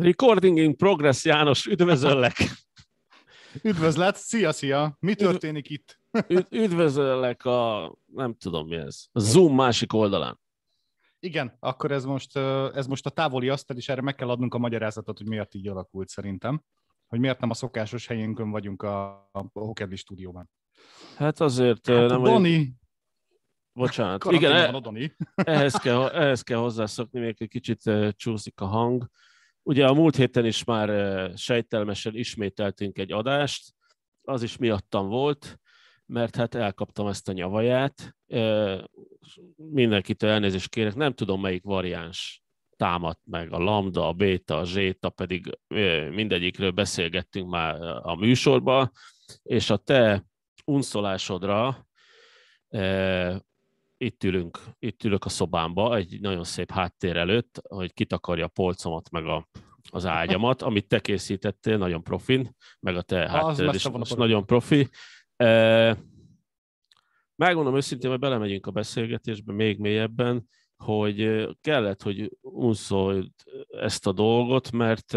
Recording in progress, János, üdvözöllek! Üdvözlet, szia, szia! Mi történik itt? üdvözöllek a, nem tudom mi ez, a Zoom másik oldalán. Igen, akkor ez most, ez most a távoli asztal, és erre meg kell adnunk a magyarázatot, hogy miért így alakult szerintem. Hogy miért nem a szokásos helyünkön vagyunk a, a Hokedli stúdióban. Hát azért hát nem Doni, vagyunk... Bocsánat. Karanténban Igen, eh, ehhez, kell, ehhez kell hozzászokni, még egy kicsit csúszik a hang. Ugye a múlt héten is már sejtelmesen ismételtünk egy adást, az is miattam volt, mert hát elkaptam ezt a nyavaját. Mindenkitől elnézést kérek, nem tudom melyik variáns támadt meg, a lambda, a béta, a zéta, pedig mindegyikről beszélgettünk már a műsorba, és a te unszolásodra itt ülünk, itt ülök a szobámba, egy nagyon szép háttér előtt, hogy kitakarja a polcomat, meg a, az ágyamat, amit te készítettél, nagyon profin, meg a te háttér is, a nagyon profi. E, megmondom őszintén, hogy belemegyünk a beszélgetésbe még mélyebben, hogy kellett, hogy unszolj ezt a dolgot, mert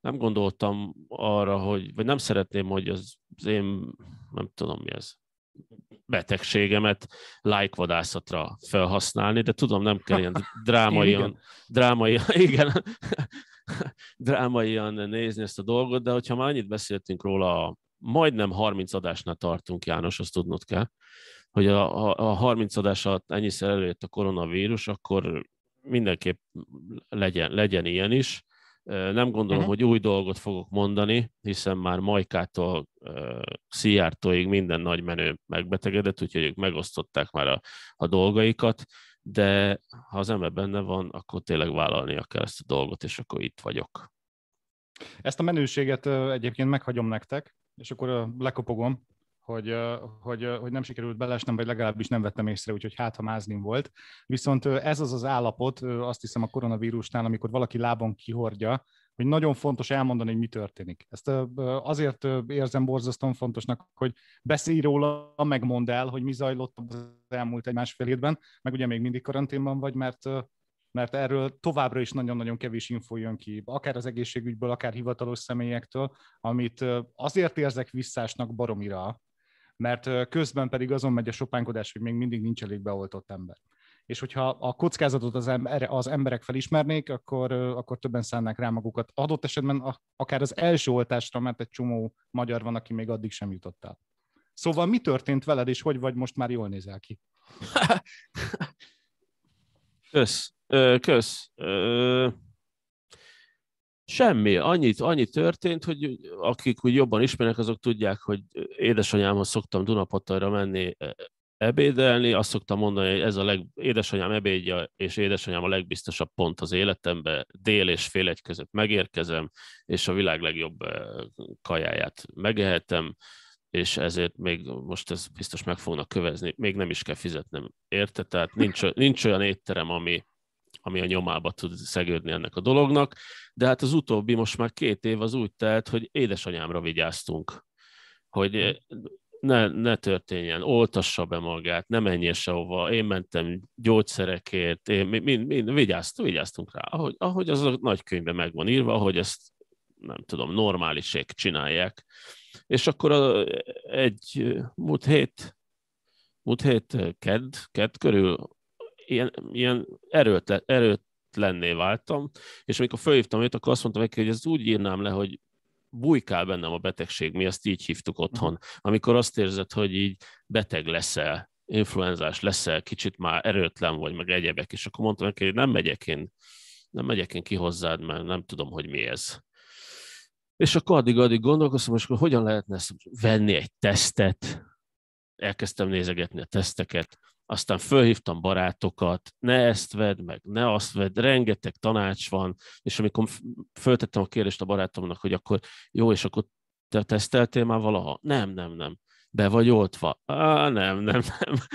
nem gondoltam arra, hogy, vagy nem szeretném, hogy az, az én, nem tudom mi ez, betegségemet lájkvadászatra felhasználni, de tudom, nem kell ilyen drámai, igen. drámai, igen, drámaian nézni ezt a dolgot, de hogyha már annyit beszéltünk róla, majdnem 30 adásnál tartunk, János, azt tudnod kell, hogy a, a, a 30 adás alatt ennyiszer előjött a koronavírus, akkor mindenképp legyen, legyen ilyen is. Nem gondolom, uh-huh. hogy új dolgot fogok mondani, hiszen már Majkától uh, Szijjártóig minden nagy menő megbetegedett, úgyhogy ők megosztották már a, a dolgaikat, de ha az ember benne van, akkor tényleg vállalnia kell ezt a dolgot, és akkor itt vagyok. Ezt a menőséget egyébként meghagyom nektek, és akkor lekopogom, hogy, hogy, hogy nem sikerült belesnem, vagy legalábbis nem vettem észre, úgyhogy hát, ha mázlim volt. Viszont ez az az állapot, azt hiszem a koronavírusnál, amikor valaki lábon kihordja, hogy nagyon fontos elmondani, hogy mi történik. Ezt azért érzem borzasztóan fontosnak, hogy beszélj róla, megmondd el, hogy mi zajlott az elmúlt egy másfél hétben, meg ugye még mindig karanténban vagy, mert mert erről továbbra is nagyon-nagyon kevés info jön ki, akár az egészségügyből, akár hivatalos személyektől, amit azért érzek visszásnak baromira, mert közben pedig azon megy a sopánkodás, hogy még mindig nincs elég beoltott ember. És hogyha a kockázatot az, ember, az emberek felismernék, akkor, akkor többen szállnák rá magukat. Adott esetben akár az első oltásra, mert egy csomó magyar van, aki még addig sem jutott el. Szóval mi történt veled, és hogy vagy most már jól nézel ki? Kösz. Ö, kösz. Ö, Semmi, annyit, annyit történt, hogy akik úgy jobban ismernek, azok tudják, hogy édesanyámhoz szoktam Dunapatajra menni e, ebédelni, azt szoktam mondani, hogy ez a leg, édesanyám ebédje, és édesanyám a legbiztosabb pont az életemben, dél és fél egy között megérkezem, és a világ legjobb e, kajáját megehetem, és ezért még most ez biztos meg fognak kövezni, még nem is kell fizetnem, érte? Tehát nincs, nincs olyan étterem, ami, ami a nyomába tud szegődni ennek a dolognak, de hát az utóbbi most már két év az úgy telt, hogy édesanyámra vigyáztunk, hogy ne, ne történjen, oltassa be magát, ne menjen sehova, én mentem gyógyszerekért, én, mind, mind, vigyázt, vigyáztunk rá, ahogy, ahogy az a nagy könyvben meg van írva, ahogy ezt nem tudom, normálisek csinálják. És akkor a, egy múlt hét, múlt hét kedd, kedd körül ilyen, ilyen erőtlen, lenné váltam, és amikor felhívtam őt, akkor azt mondtam neki, hogy ez úgy írnám le, hogy bujkál bennem a betegség, mi azt így hívtuk otthon. Amikor azt érzed, hogy így beteg leszel, influenzás leszel, kicsit már erőtlen vagy, meg egyebek, és akkor mondtam neki, hogy nem megyek én, nem megyek én ki hozzád, mert nem tudom, hogy mi ez. És akkor addig-addig gondolkoztam, és akkor hogyan lehetne ezt venni egy tesztet, elkezdtem nézegetni a teszteket, aztán fölhívtam barátokat, ne ezt vedd meg, ne azt vedd, rengeteg tanács van, és amikor föltettem a kérdést a barátomnak, hogy akkor jó, és akkor te teszteltél már valaha? Nem, nem, nem. Be vagy oltva? Á, nem, nem, nem.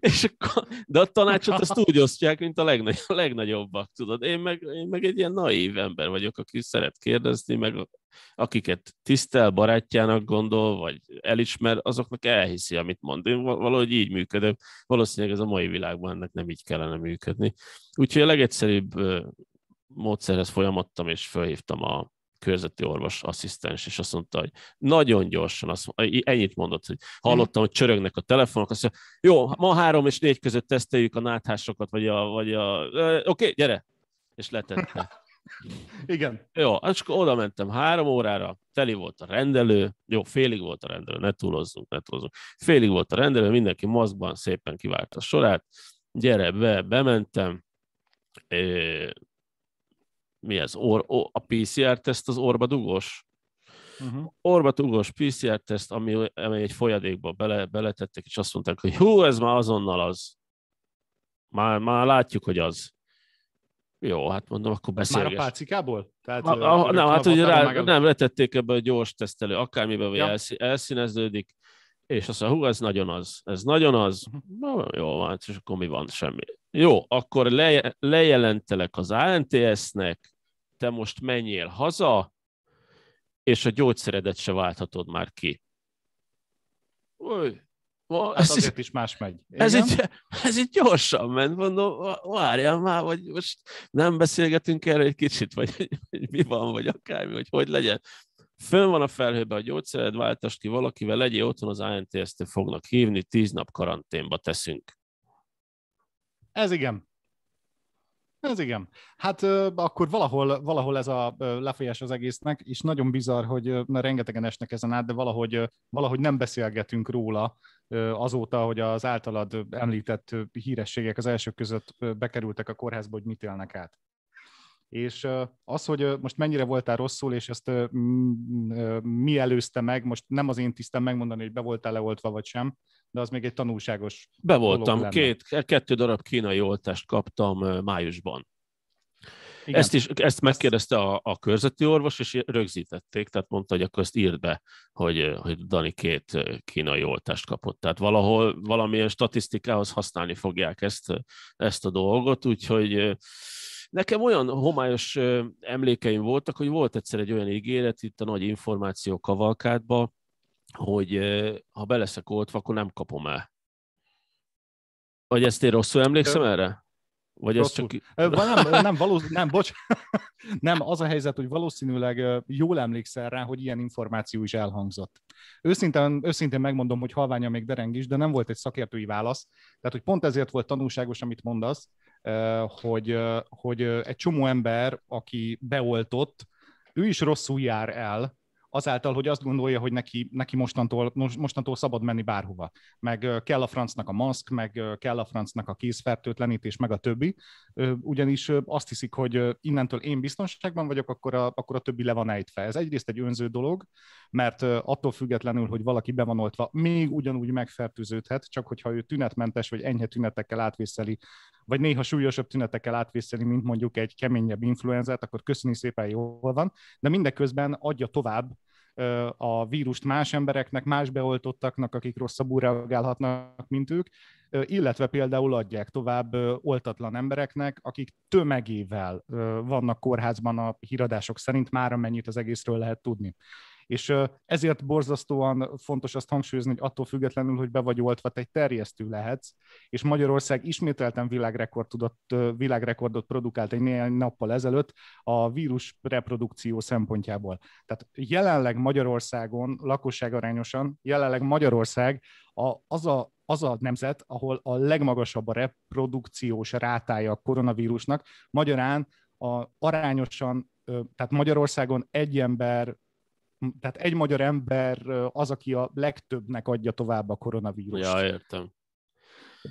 és akkor, de a tanácsot ezt úgy osztják, mint a, legnagy, a legnagyobbak, tudod. Én meg, én meg egy ilyen naív ember vagyok, aki szeret kérdezni, meg akiket tisztel, barátjának gondol, vagy elismer, azoknak elhiszi, amit mond. Én valahogy így működök. Valószínűleg ez a mai világban ennek nem így kellene működni. Úgyhogy a legegyszerűbb módszerhez folyamodtam, és felhívtam a körzeti orvos asszisztens, és azt mondta, hogy nagyon gyorsan, azt, ennyit mondott, hogy hallottam, hogy csörögnek a telefonok, azt mondja, jó, ma három és négy között teszteljük a náthásokat, vagy a, vagy a oké, okay, gyere, és letette. Igen. Jó, és akkor oda mentem három órára, teli volt a rendelő, jó, félig volt a rendelő, ne túlozzunk, ne túlozzunk. Félig volt a rendelő, mindenki maszkban szépen kivárta a sorát, gyere be, bementem, mi ez, or, or, a PCR-teszt az orba dugós? Uh-huh. Orba dugós PCR-teszt, ami, ami egy folyadékba bele, beletettek, és azt mondták, hogy hú, ez már azonnal az. Már, már látjuk, hogy az. Jó, hát mondom, akkor beszélgess. Már a pácikából? Tehát, a, a, nem, hát ugye rá, nem letették ebbe a gyors tesztelő, akármiben, vagy ja. elszí, elszíneződik, és azt mondja, hú, ez nagyon az, ez nagyon az, uh-huh. na, jó, hát és akkor mi van, semmi. Jó, akkor le, lejelentelek az ANTS-nek, te most menjél haza, és a gyógyszeredet se válthatod már ki. Új, Hát ez azért is más megy. Ez így, ez így gyorsan ment, mondom, várjál már, vagy most nem beszélgetünk erről egy kicsit, vagy hogy mi van, vagy akármi, hogy hogy legyen. Fönn van a felhőbe a gyógyszered, váltasd ki valakivel, legyél otthon, az ANTS-t fognak hívni, tíz nap karanténba teszünk. Ez igen. Ez igen. Hát akkor valahol, valahol ez a lefolyás az egésznek, és nagyon bizarr, hogy na, rengetegen esnek ezen át, de valahogy, valahogy nem beszélgetünk róla azóta, hogy az általad említett hírességek az elsők között bekerültek a kórházba, hogy mit élnek át. És az, hogy most mennyire voltál rosszul, és ezt mi előzte meg, most nem az én tisztem megmondani, hogy be voltál leoltva vagy sem, de az még egy tanulságos Be voltam, két, kettő darab kínai oltást kaptam májusban. Igen. Ezt is ezt megkérdezte a, a körzeti orvos, és rögzítették, tehát mondta, hogy akkor ezt írd be, hogy, hogy Dani két kínai oltást kapott. Tehát valahol valamilyen statisztikához használni fogják ezt, ezt a dolgot, úgyhogy Nekem olyan homályos emlékeim voltak, hogy volt egyszer egy olyan ígéret itt a nagy információ kavalkádban, hogy ha beleszek oltva, akkor nem kapom el. Vagy ezt én rosszul emlékszem erre? Vagy ez csak... Nem, nem, valósz... nem, bocs. Nem, az a helyzet, hogy valószínűleg jól emlékszel rá, hogy ilyen információ is elhangzott. Őszintén, őszintén megmondom, hogy halványa még dereng is, de nem volt egy szakértői válasz. Tehát, hogy pont ezért volt tanulságos, amit mondasz, hogy, hogy egy csomó ember, aki beoltott, ő is rosszul jár el, azáltal, hogy azt gondolja, hogy neki, neki mostantól, mostantól szabad menni bárhova. Meg kell a francnak a maszk, meg kell a francnak a kézfertőtlenítés, meg a többi. Ugyanis azt hiszik, hogy innentől én biztonságban vagyok, akkor a, akkor a többi le van ejtve. Ez egyrészt egy önző dolog, mert attól függetlenül, hogy valaki be van oltva, még ugyanúgy megfertőződhet, csak hogyha ő tünetmentes vagy enyhe tünetekkel átvészeli, vagy néha súlyosabb tünetekkel átvészeli, mint mondjuk egy keményebb influenzát, akkor köszöni szépen, jól van, de mindeközben adja tovább a vírust más embereknek, más beoltottaknak, akik rosszabbul reagálhatnak, mint ők, illetve például adják tovább oltatlan embereknek, akik tömegével vannak kórházban a híradások szerint, már amennyit az egészről lehet tudni. És ezért borzasztóan fontos azt hangsúlyozni, hogy attól függetlenül, hogy be vagy oltva, te egy terjesztő lehetsz, és Magyarország ismételten világrekord tudott, világrekordot produkált egy néhány nappal ezelőtt a vírus reprodukció szempontjából. Tehát jelenleg Magyarországon arányosan, jelenleg Magyarország a, az a az a nemzet, ahol a legmagasabb a reprodukciós rátája a koronavírusnak, magyarán a arányosan, tehát Magyarországon egy ember tehát egy magyar ember az, aki a legtöbbnek adja tovább a koronavírust. Ja, értem.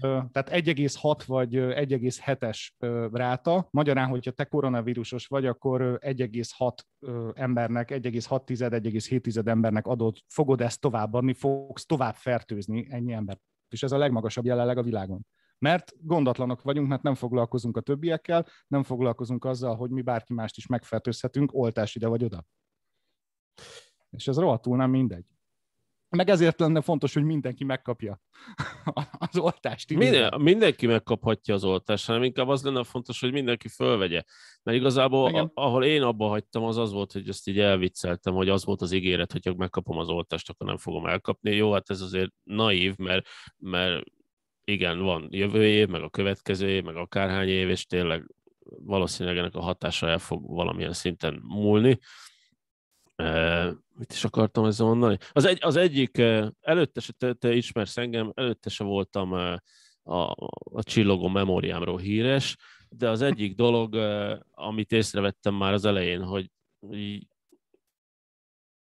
Tehát 1,6 vagy 1,7-es ráta. Magyarán, hogyha te koronavírusos vagy, akkor 1,6 embernek, 1,6-1,7 embernek adod, fogod ezt továbbadni, fogsz tovább fertőzni ennyi embert. És ez a legmagasabb jelenleg a világon mert gondatlanok vagyunk, mert nem foglalkozunk a többiekkel, nem foglalkozunk azzal, hogy mi bárki mást is megfertőzhetünk, oltás ide vagy oda. És ez rohadtul nem mindegy. Meg ezért lenne fontos, hogy mindenki megkapja az oltást. Minden, mindenki megkaphatja az oltást, hanem inkább az lenne fontos, hogy mindenki fölvegye. Mert igazából, a, ahol én abba hagytam, az az volt, hogy ezt így elvicceltem, hogy az volt az ígéret, hogy ha megkapom az oltást, akkor nem fogom elkapni. Jó, hát ez azért naív, mert, mert igen, van jövő év, meg a következő év, meg akárhány év, és tényleg valószínűleg ennek a hatása el fog valamilyen szinten múlni mit is akartam ezzel mondani? Az, egy, az egyik, előtte se, te, te ismersz engem, előtte se voltam a, a, a csillogó memóriámról híres, de az egyik dolog, amit észrevettem már az elején, hogy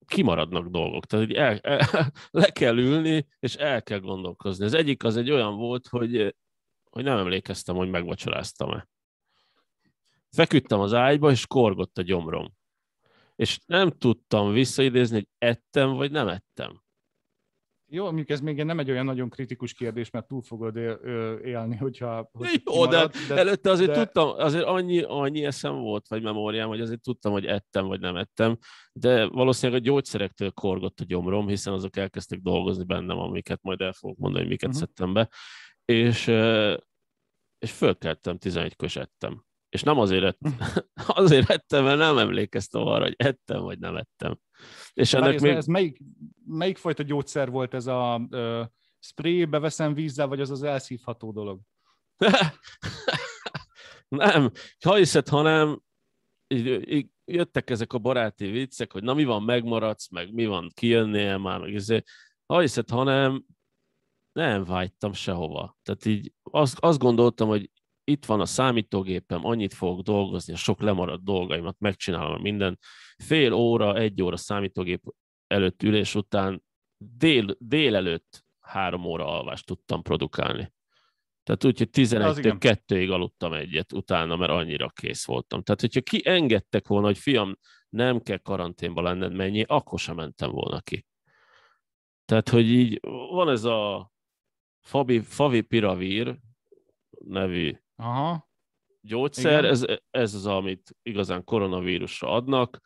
kimaradnak dolgok. Tehát hogy el, el, le kell ülni, és el kell gondolkozni. Az egyik az egy olyan volt, hogy, hogy nem emlékeztem, hogy megvacsoráztam-e. Feküdtem az ágyba, és korgott a gyomrom és nem tudtam visszaidézni, hogy ettem vagy nem ettem. Jó, mondjuk ez még nem egy olyan nagyon kritikus kérdés, mert túl fogod élni, hogyha... hogyha Jó, kimarad, de, de előtte azért de... tudtam, azért annyi, annyi eszem volt, vagy memóriám, hogy azért tudtam, hogy ettem, vagy nem ettem, de valószínűleg a gyógyszerektől korgott a gyomrom, hiszen azok elkezdtek dolgozni bennem, amiket majd el fogok mondani, hogy miket uh-huh. szedtem be, és, és fölkeltem, 11-kor ettem és nem azért ettem, hm. azért ettem, mert nem emlékeztem arra, hogy ettem, vagy nem ettem. És ennek Várj, még... ez melyik, melyik fajta gyógyszer volt ez a ö, spray, beveszem vízzel, vagy az az elszívható dolog? nem, ha hiszed, hanem így, így, jöttek ezek a baráti viccek, hogy na mi van, megmaradsz, meg mi van, kijönnél már, meg ezért. Ha hiszed, hanem nem vágytam sehova. Tehát így azt, azt gondoltam, hogy itt van a számítógépem, annyit fogok dolgozni, a sok lemaradt dolgaimat megcsinálom minden. Fél óra, egy óra számítógép előtt ülés után dél, délelőtt három óra alvást tudtam produkálni. Tehát úgy, hogy 11-től 2-ig aludtam egyet utána, mert annyira kész voltam. Tehát, hogyha kiengedtek volna, hogy fiam, nem kell karanténba lenned mennyi, akkor sem mentem volna ki. Tehát, hogy így van ez a Fabi, Favi Piravír nevű Aha. gyógyszer, ez, ez az, amit igazán koronavírusra adnak.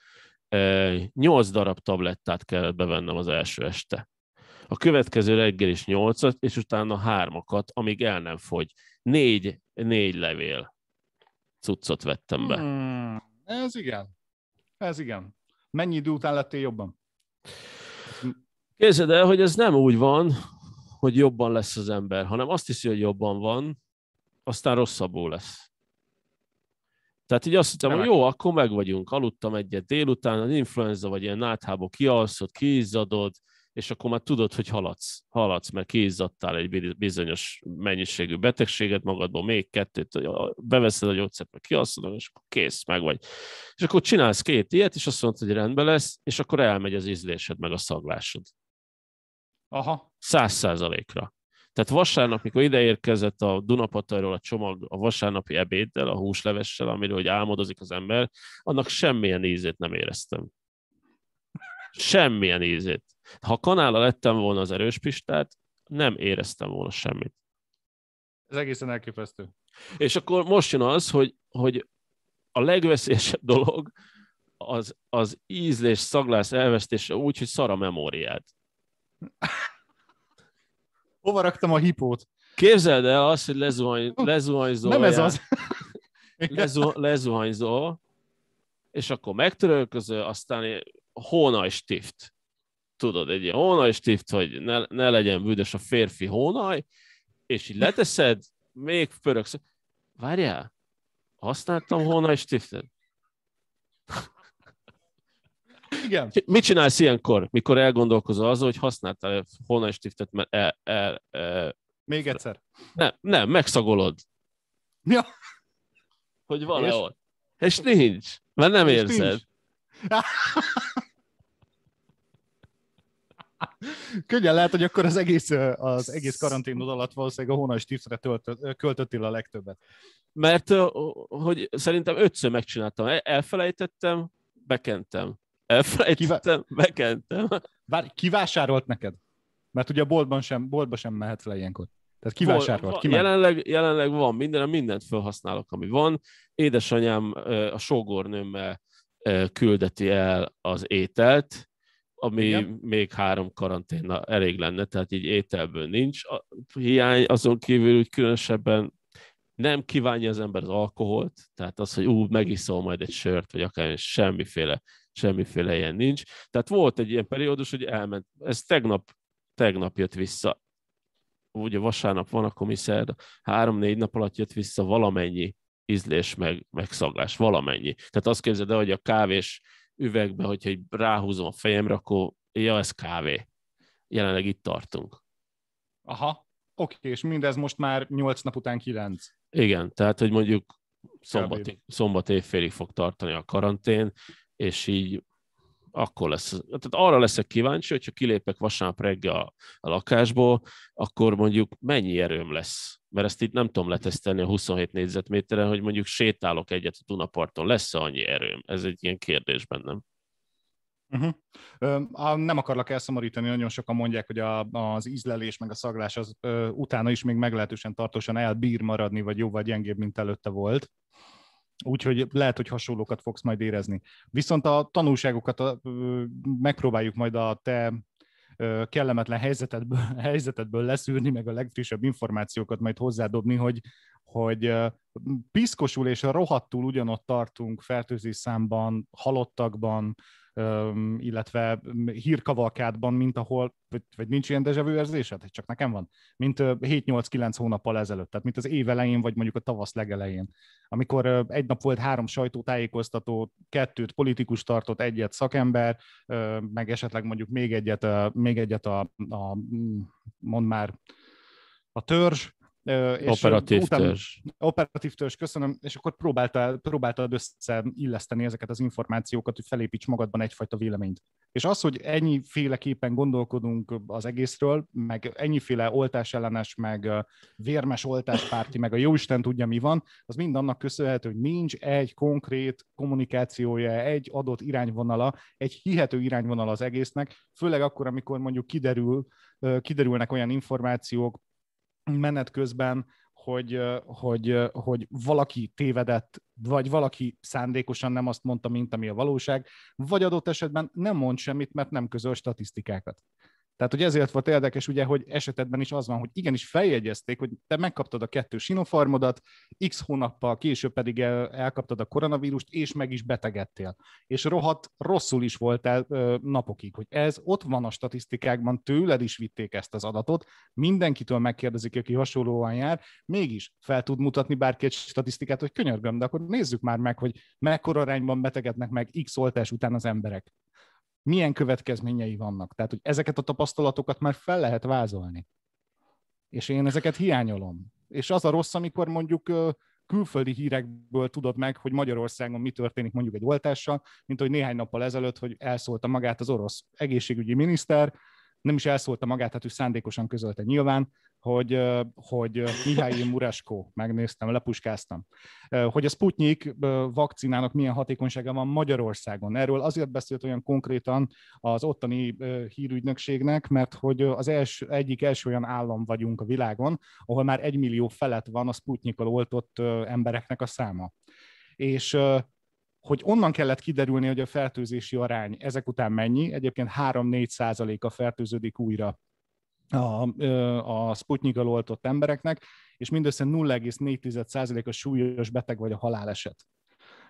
E, nyolc darab tablettát kellett bevennem az első este. A következő reggel is nyolcat, és utána hármakat, amíg el nem fogy. Négy, négy levél cuccot vettem be. Hmm, ez igen. Ez igen. Mennyi idő után lettél jobban? Képzeld el, hogy ez nem úgy van, hogy jobban lesz az ember, hanem azt hiszi, hogy jobban van, aztán rosszabbul lesz. Tehát így azt hittem, hogy jó, akkor meg vagyunk. Aludtam egyet délután, az influenza vagy ilyen náthába kialszod, kiizzadod, és akkor már tudod, hogy haladsz, haladsz, mert kiizzadtál egy bizonyos mennyiségű betegséget magadból, még kettőt, beveszed a gyógyszert, meg kialszod, és akkor kész, meg vagy. És akkor csinálsz két ilyet, és azt mondod, hogy rendben lesz, és akkor elmegy az ízlésed, meg a szaglásod. Aha. Száz százalékra. Tehát vasárnap, mikor ideérkezett a Dunapatajról a csomag a vasárnapi ebéddel, a húslevessel, amiről hogy álmodozik az ember, annak semmilyen ízét nem éreztem. Semmilyen ízét. Ha kanála lettem volna az erős pistát, nem éreztem volna semmit. Ez egészen elképesztő. És akkor most jön az, hogy, hogy a legveszélyesebb dolog az, az ízlés, szaglás elvesztése úgy, hogy szar a memóriád. Hova raktam a hipót? Képzeld el azt, hogy lezuhany, lezuhanyzol. Nem ez az. Lezu, lezuhanyzol, és akkor megtörölközöl, aztán hónaj stift. Tudod, egy ilyen hónaj stift, hogy ne, ne legyen büdös a férfi hónaj, és így leteszed, még pörögsz. Várjál, használtam hónaj stiftet? Igen. Mit csinálsz ilyenkor, mikor elgondolkozol azon, hogy használtál honnan stiftet, mert el, el, el, Még egyszer. Nem, nem, megszagolod. Ja. Hogy van -e ott. És nincs, mert nem és érzed. Nincs. Könnyen lehet, hogy akkor az egész, az egész karanténod alatt valószínűleg a hónai stiftre költöttél a legtöbbet. Mert hogy szerintem ötször megcsináltam. E- elfelejtettem, bekentem. Elfelejtettem, Kivá... bekentem. Bár kivásárolt neked? Mert ugye a boltban sem, boltba sem mehetsz le ilyenkor. Tehát kivásárolt, ki jelenleg, jelenleg van minden, mindent felhasználok, ami van. Édesanyám a sógornőmmel küldeti el az ételt, ami Igen. még három karanténa elég lenne, tehát így ételből nincs a hiány, azon kívül úgy különösebben nem kívánja az ember az alkoholt, tehát az, hogy ú, megiszol majd egy sört, vagy akár semmiféle semmiféle ilyen nincs. Tehát volt egy ilyen periódus, hogy elment. Ez tegnap, tegnap jött vissza. Ugye vasárnap van, akkor mi szerda. Három-négy nap alatt jött vissza valamennyi ízlés, meg, meg valamennyi. Tehát azt képzeld el, hogy a kávés üvegbe, hogyha egy ráhúzom a fejemre, akkor ja, ez kávé. Jelenleg itt tartunk. Aha, oké, okay, és mindez most már 8 nap után 9. Igen, tehát hogy mondjuk szombat, szombat évfélig fog tartani a karantén, és így akkor lesz, tehát arra leszek kíváncsi, hogyha kilépek vasárnap reggel a, a lakásból, akkor mondjuk mennyi erőm lesz. Mert ezt itt nem tudom letesztelni a 27 négyzetméteren, hogy mondjuk sétálok egyet a Dunaparton, lesz -e annyi erőm? Ez egy ilyen kérdés bennem. Uh-huh. Nem akarlak elszomorítani, nagyon sokan mondják, hogy a, az ízlelés meg a szaglás az utána is még meglehetősen tartósan elbír maradni, vagy jó vagy gyengébb, mint előtte volt úgyhogy lehet, hogy hasonlókat fogsz majd érezni. Viszont a tanulságokat megpróbáljuk majd a te kellemetlen helyzetedből, helyzetedből leszűrni, meg a legfrissebb információkat majd hozzádobni, hogy, hogy piszkosul és rohadtul ugyanott tartunk fertőzés számban, halottakban, illetve hírkavalkádban, mint ahol, vagy, nincs ilyen dezsevő érzésed, csak nekem van, mint 7-8-9 hónappal ezelőtt, tehát mint az év elején, vagy mondjuk a tavasz legelején, amikor egy nap volt három sajtótájékoztató, kettőt politikus tartott, egyet szakember, meg esetleg mondjuk még egyet, még egyet a, a mond már, a törzs, és operatív után, törzs. Operatív törzs, köszönöm, és akkor próbáltad, próbáltad összeilleszteni ezeket az információkat, hogy felépíts magadban egyfajta véleményt. És az, hogy ennyiféleképpen gondolkodunk az egészről, meg ennyiféle oltásellenes, meg vérmes oltáspárti, meg a jóisten tudja mi van, az mind annak köszönhető, hogy nincs egy konkrét kommunikációja, egy adott irányvonala, egy hihető irányvonala az egésznek, főleg akkor, amikor mondjuk kiderül, kiderülnek olyan információk, menet közben, hogy, hogy, hogy valaki tévedett, vagy valaki szándékosan nem azt mondta, mint ami a valóság, vagy adott esetben nem mond semmit, mert nem közöl statisztikákat. Tehát, hogy ezért volt érdekes, ugye, hogy esetedben is az van, hogy igenis feljegyezték, hogy te megkaptad a kettő sinofarmodat, x hónappal később pedig el, elkaptad a koronavírust, és meg is betegedtél. És rohadt rosszul is voltál ö, napokig, hogy ez ott van a statisztikákban, tőled is vitték ezt az adatot, mindenkitől megkérdezik, aki hasonlóan jár, mégis fel tud mutatni bárki egy statisztikát, hogy könyörgöm, de akkor nézzük már meg, hogy mekkora arányban betegednek meg x oltás után az emberek milyen következményei vannak. Tehát, hogy ezeket a tapasztalatokat már fel lehet vázolni. És én ezeket hiányolom. És az a rossz, amikor mondjuk külföldi hírekből tudod meg, hogy Magyarországon mi történik mondjuk egy oltással, mint hogy néhány nappal ezelőtt, hogy elszólta magát az orosz egészségügyi miniszter, nem is elszólta magát, hát ő szándékosan közölte nyilván, hogy, hogy Mihály Muraskó, megnéztem, lepuskáztam, hogy a Sputnik vakcinának milyen hatékonysága van Magyarországon. Erről azért beszélt olyan konkrétan az ottani hírügynökségnek, mert hogy az első, egyik első olyan állam vagyunk a világon, ahol már egy millió felett van a Sputnikkal oltott embereknek a száma. És hogy onnan kellett kiderülni, hogy a fertőzési arány ezek után mennyi, egyébként 3-4 százaléka fertőződik újra a, a Sputnik oltott embereknek, és mindössze 0,4% a súlyos beteg vagy a haláleset.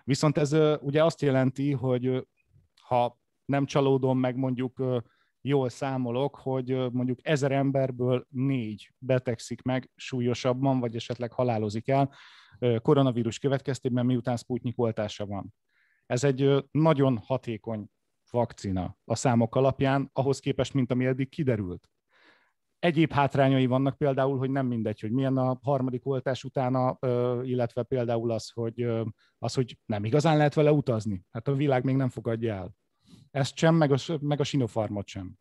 Viszont ez ugye azt jelenti, hogy ha nem csalódom meg mondjuk jól számolok, hogy mondjuk ezer emberből négy betegszik meg súlyosabban, vagy esetleg halálozik el koronavírus következtében, miután Sputnik oltása van. Ez egy nagyon hatékony vakcina a számok alapján, ahhoz képest, mint ami eddig kiderült. Egyéb hátrányai vannak például, hogy nem mindegy, hogy milyen a harmadik oltás utána, illetve például az, hogy, az, hogy nem igazán lehet vele utazni. Hát a világ még nem fogadja el. Ezt sem, meg a, meg a sinofarmat sem.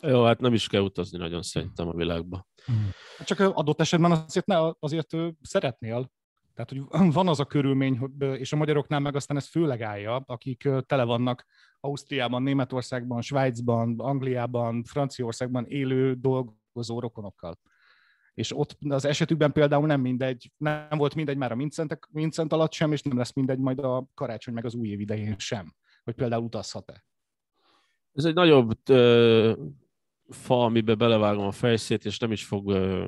Jó, hát nem is kell utazni nagyon szerintem a világba. Hmm. Hát csak adott esetben azért, ne, azért szeretnél. Tehát, hogy van az a körülmény, és a magyaroknál meg aztán ez főleg állja, akik tele vannak Ausztriában, Németországban, Svájcban, Angliában, Franciaországban élő dolgozó rokonokkal. És ott az esetükben például nem mindegy, nem volt mindegy már a Mincentek, Mincent alatt sem, és nem lesz mindegy majd a karácsony meg az új év idején sem, hogy például utazhat-e. Ez egy nagyobb ö, fa, amiben belevágom a fejszét, és nem is fog ö,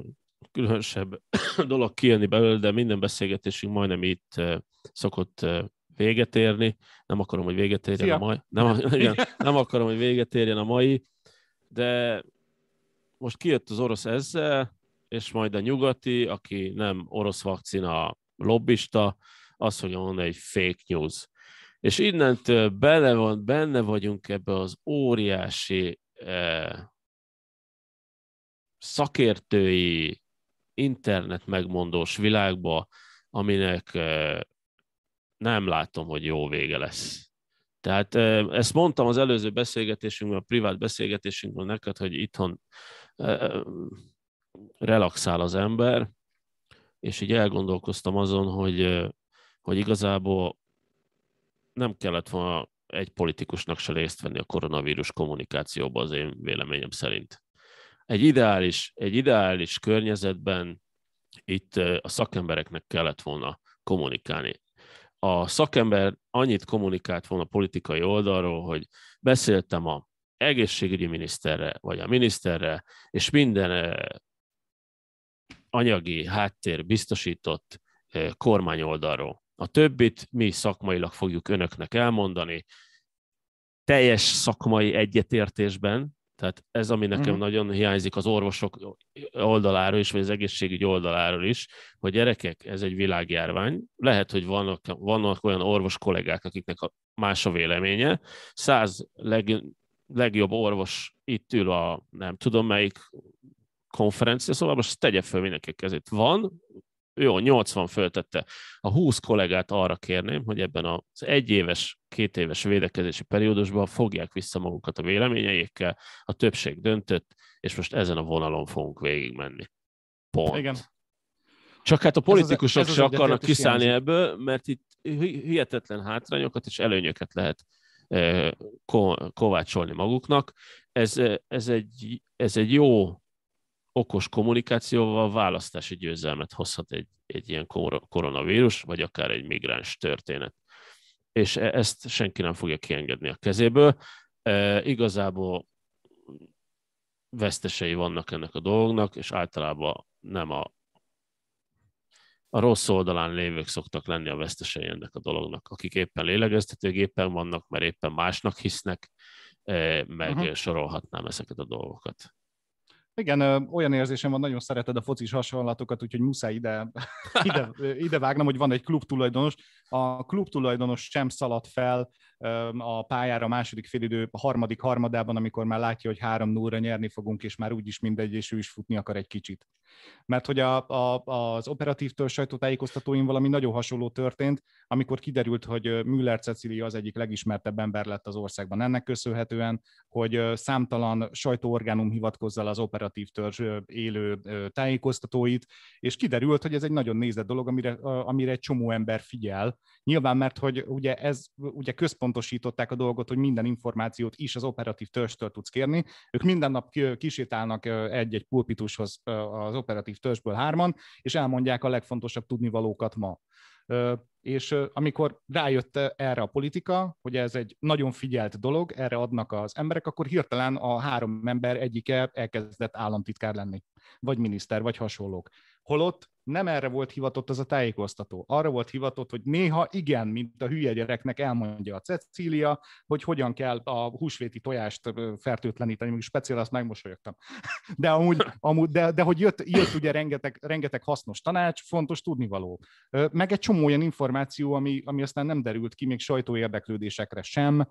különösebb dolog kijönni belőle, de minden beszélgetésünk majdnem itt ö, szokott ö, véget érni. Nem akarom, hogy véget érjen Szia. a mai. Nem, igen, nem akarom, hogy véget érjen a mai, de most kijött az orosz ezzel, és majd a nyugati, aki nem orosz vakcina lobbista, azt fogja mondani, hogy fake news. És innentől bele van, benne vagyunk ebbe az óriási eh, szakértői internet megmondós világba, aminek eh, nem látom, hogy jó vége lesz. Tehát eh, ezt mondtam az előző beszélgetésünkben, a privát beszélgetésünkben neked, hogy itthon eh, relaxál az ember, és így elgondolkoztam azon, hogy, eh, hogy igazából nem kellett volna egy politikusnak se részt venni a koronavírus kommunikációba az én véleményem szerint. Egy ideális, egy ideális környezetben itt a szakembereknek kellett volna kommunikálni. A szakember annyit kommunikált volna politikai oldalról, hogy beszéltem a egészségügyi miniszterre, vagy a miniszterre, és minden anyagi háttér biztosított kormány oldalról. A többit mi szakmailag fogjuk önöknek elmondani, teljes szakmai egyetértésben, tehát ez, ami nekem mm. nagyon hiányzik az orvosok oldaláról is, vagy az egészségügy oldaláról is, hogy gyerekek, ez egy világjárvány. Lehet, hogy vannak, vannak olyan orvos kollégák, akiknek a, más a véleménye. Száz leg, legjobb orvos itt ül a nem tudom melyik konferencia, szóval most tegye fel mindenki kezét. Van jó, 80 föltette. A 20 kollégát arra kérném, hogy ebben az egyéves, két éves védekezési periódusban fogják vissza magukat a véleményeikkel, a többség döntött, és most ezen a vonalon fogunk végigmenni. Pont. Igen. Csak hát a politikusok se akarnak kiszállni ebből, mert itt hihetetlen hátrányokat és előnyöket lehet eh, kovácsolni maguknak. Ez, eh, ez, egy, ez egy jó okos kommunikációval választási győzelmet hozhat egy, egy ilyen koronavírus, vagy akár egy migráns történet. És e-, ezt senki nem fogja kiengedni a kezéből. E, igazából vesztesei vannak ennek a dolognak, és általában nem a, a rossz oldalán lévők szoktak lenni a vesztesei ennek a dolognak, akik éppen lélegeztetőgépen vannak, mert éppen másnak hisznek, e, meg uh-huh. sorolhatnám ezeket a dolgokat. Igen, olyan érzésem van, nagyon szereted a focis hasonlatokat, úgyhogy muszáj ide, ide, ide vágnom, hogy van egy klub tulajdonos, a klub tulajdonos sem szaladt fel a pályára a második félidő, a harmadik harmadában, amikor már látja, hogy 3 0 nyerni fogunk, és már úgyis mindegy, és ő is futni akar egy kicsit. Mert hogy a, a, az operatív sajtótájékoztatóin valami nagyon hasonló történt, amikor kiderült, hogy Müller Cecilia az egyik legismertebb ember lett az országban. Ennek köszönhetően, hogy számtalan sajtóorgánum hivatkozza az operatív törzs élő tájékoztatóit, és kiderült, hogy ez egy nagyon nézett dolog, amire, amire egy csomó ember figyel, Nyilván, mert hogy ugye ez ugye központosították a dolgot, hogy minden információt is az operatív törzstől tudsz kérni. Ők minden nap kisétálnak egy-egy pulpitushoz az operatív törzsből hárman, és elmondják a legfontosabb tudnivalókat ma. És amikor rájött erre a politika, hogy ez egy nagyon figyelt dolog, erre adnak az emberek, akkor hirtelen a három ember egyike elkezdett államtitkár lenni, vagy miniszter, vagy hasonlók. Holott nem erre volt hivatott az a tájékoztató. Arra volt hivatott, hogy néha igen, mint a hülye gyereknek elmondja a Cecília, hogy hogyan kell a húsvéti tojást fertőtleníteni, még speciál azt megmosolyogtam. De, amúgy, amúgy, de, de hogy jött, jött ugye rengeteg, rengeteg hasznos tanács, fontos tudnivaló. Meg egy csomó olyan információ, ami, ami aztán nem derült ki, még sajtóérdeklődésekre sem,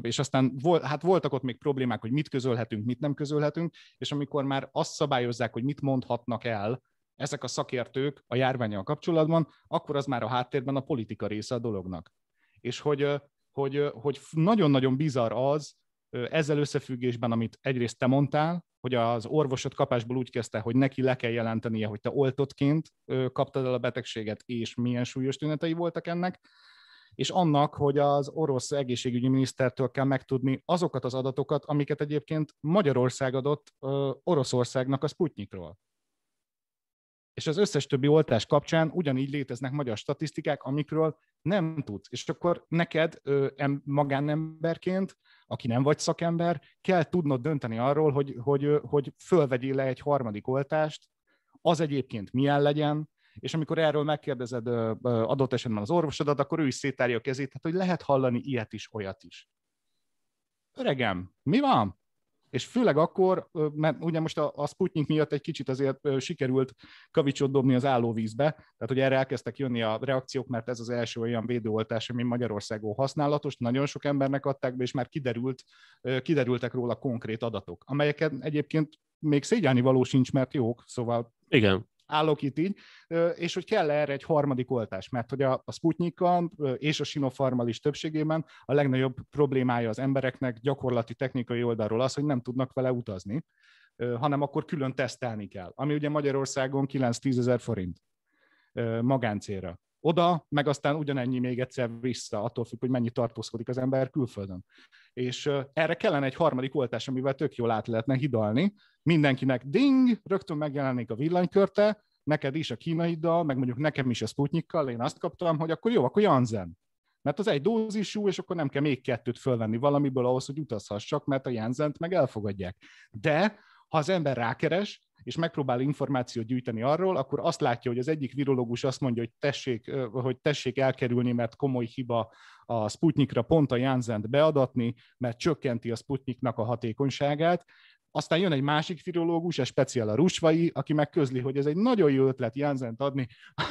és aztán volt, hát voltak ott még problémák, hogy mit közölhetünk, mit nem közölhetünk, és amikor már azt szabályozzák, hogy mit mondhatnak el, ezek a szakértők a járványjal kapcsolatban, akkor az már a háttérben a politika része a dolognak. És hogy, hogy, hogy nagyon-nagyon bizarr az, ezzel összefüggésben, amit egyrészt te mondtál, hogy az orvosod kapásból úgy kezdte, hogy neki le kell jelentenie, hogy te oltottként kaptad el a betegséget, és milyen súlyos tünetei voltak ennek, és annak, hogy az orosz egészségügyi minisztertől kell megtudni azokat az adatokat, amiket egyébként Magyarország adott Oroszországnak a Sputnikról és az összes többi oltás kapcsán ugyanígy léteznek magyar statisztikák, amikről nem tudsz. És akkor neked magánemberként, aki nem vagy szakember, kell tudnod dönteni arról, hogy, hogy, hogy fölvegyél le egy harmadik oltást, az egyébként milyen legyen, és amikor erről megkérdezed adott esetben az orvosodat, akkor ő is szétárja a kezét, tehát hogy lehet hallani ilyet is, olyat is. Öregem, mi van? És főleg akkor, mert ugye most a, a Sputnik miatt egy kicsit azért sikerült kavicsot dobni az állóvízbe, tehát hogy erre elkezdtek jönni a reakciók, mert ez az első olyan védőoltás, ami Magyarországon használatos, nagyon sok embernek adták be, és már kiderült, kiderültek róla konkrét adatok, amelyeket egyébként még szégyelni való sincs, mert jók, szóval... Igen, állok itt így, és hogy kell erre egy harmadik oltás, mert hogy a, a Sputnikkal és a Sinopharmal is többségében a legnagyobb problémája az embereknek gyakorlati technikai oldalról az, hogy nem tudnak vele utazni, hanem akkor külön tesztelni kell, ami ugye Magyarországon 9-10 ezer forint magáncélra oda, meg aztán ugyanennyi még egyszer vissza, attól függ, hogy mennyi tartózkodik az ember külföldön. És erre kellene egy harmadik oltás, amivel tök jól át lehetne hidalni. Mindenkinek ding, rögtön megjelenik a villanykörte, neked is a kínaiddal, meg mondjuk nekem is a Sputnikkal, én azt kaptam, hogy akkor jó, akkor Janzen. Mert az egy dózisú, és akkor nem kell még kettőt fölvenni valamiből ahhoz, hogy utazhassak, mert a Janzent meg elfogadják. De ha az ember rákeres, és megpróbál információt gyűjteni arról, akkor azt látja, hogy az egyik virológus azt mondja, hogy tessék, hogy tessék elkerülni, mert komoly hiba a Sputnikra pont a Janzent beadatni, mert csökkenti a Sputniknak a hatékonyságát, aztán jön egy másik virológus, ez speciál a rusvai, aki megközli, hogy ez egy nagyon jó ötlet Janzent adni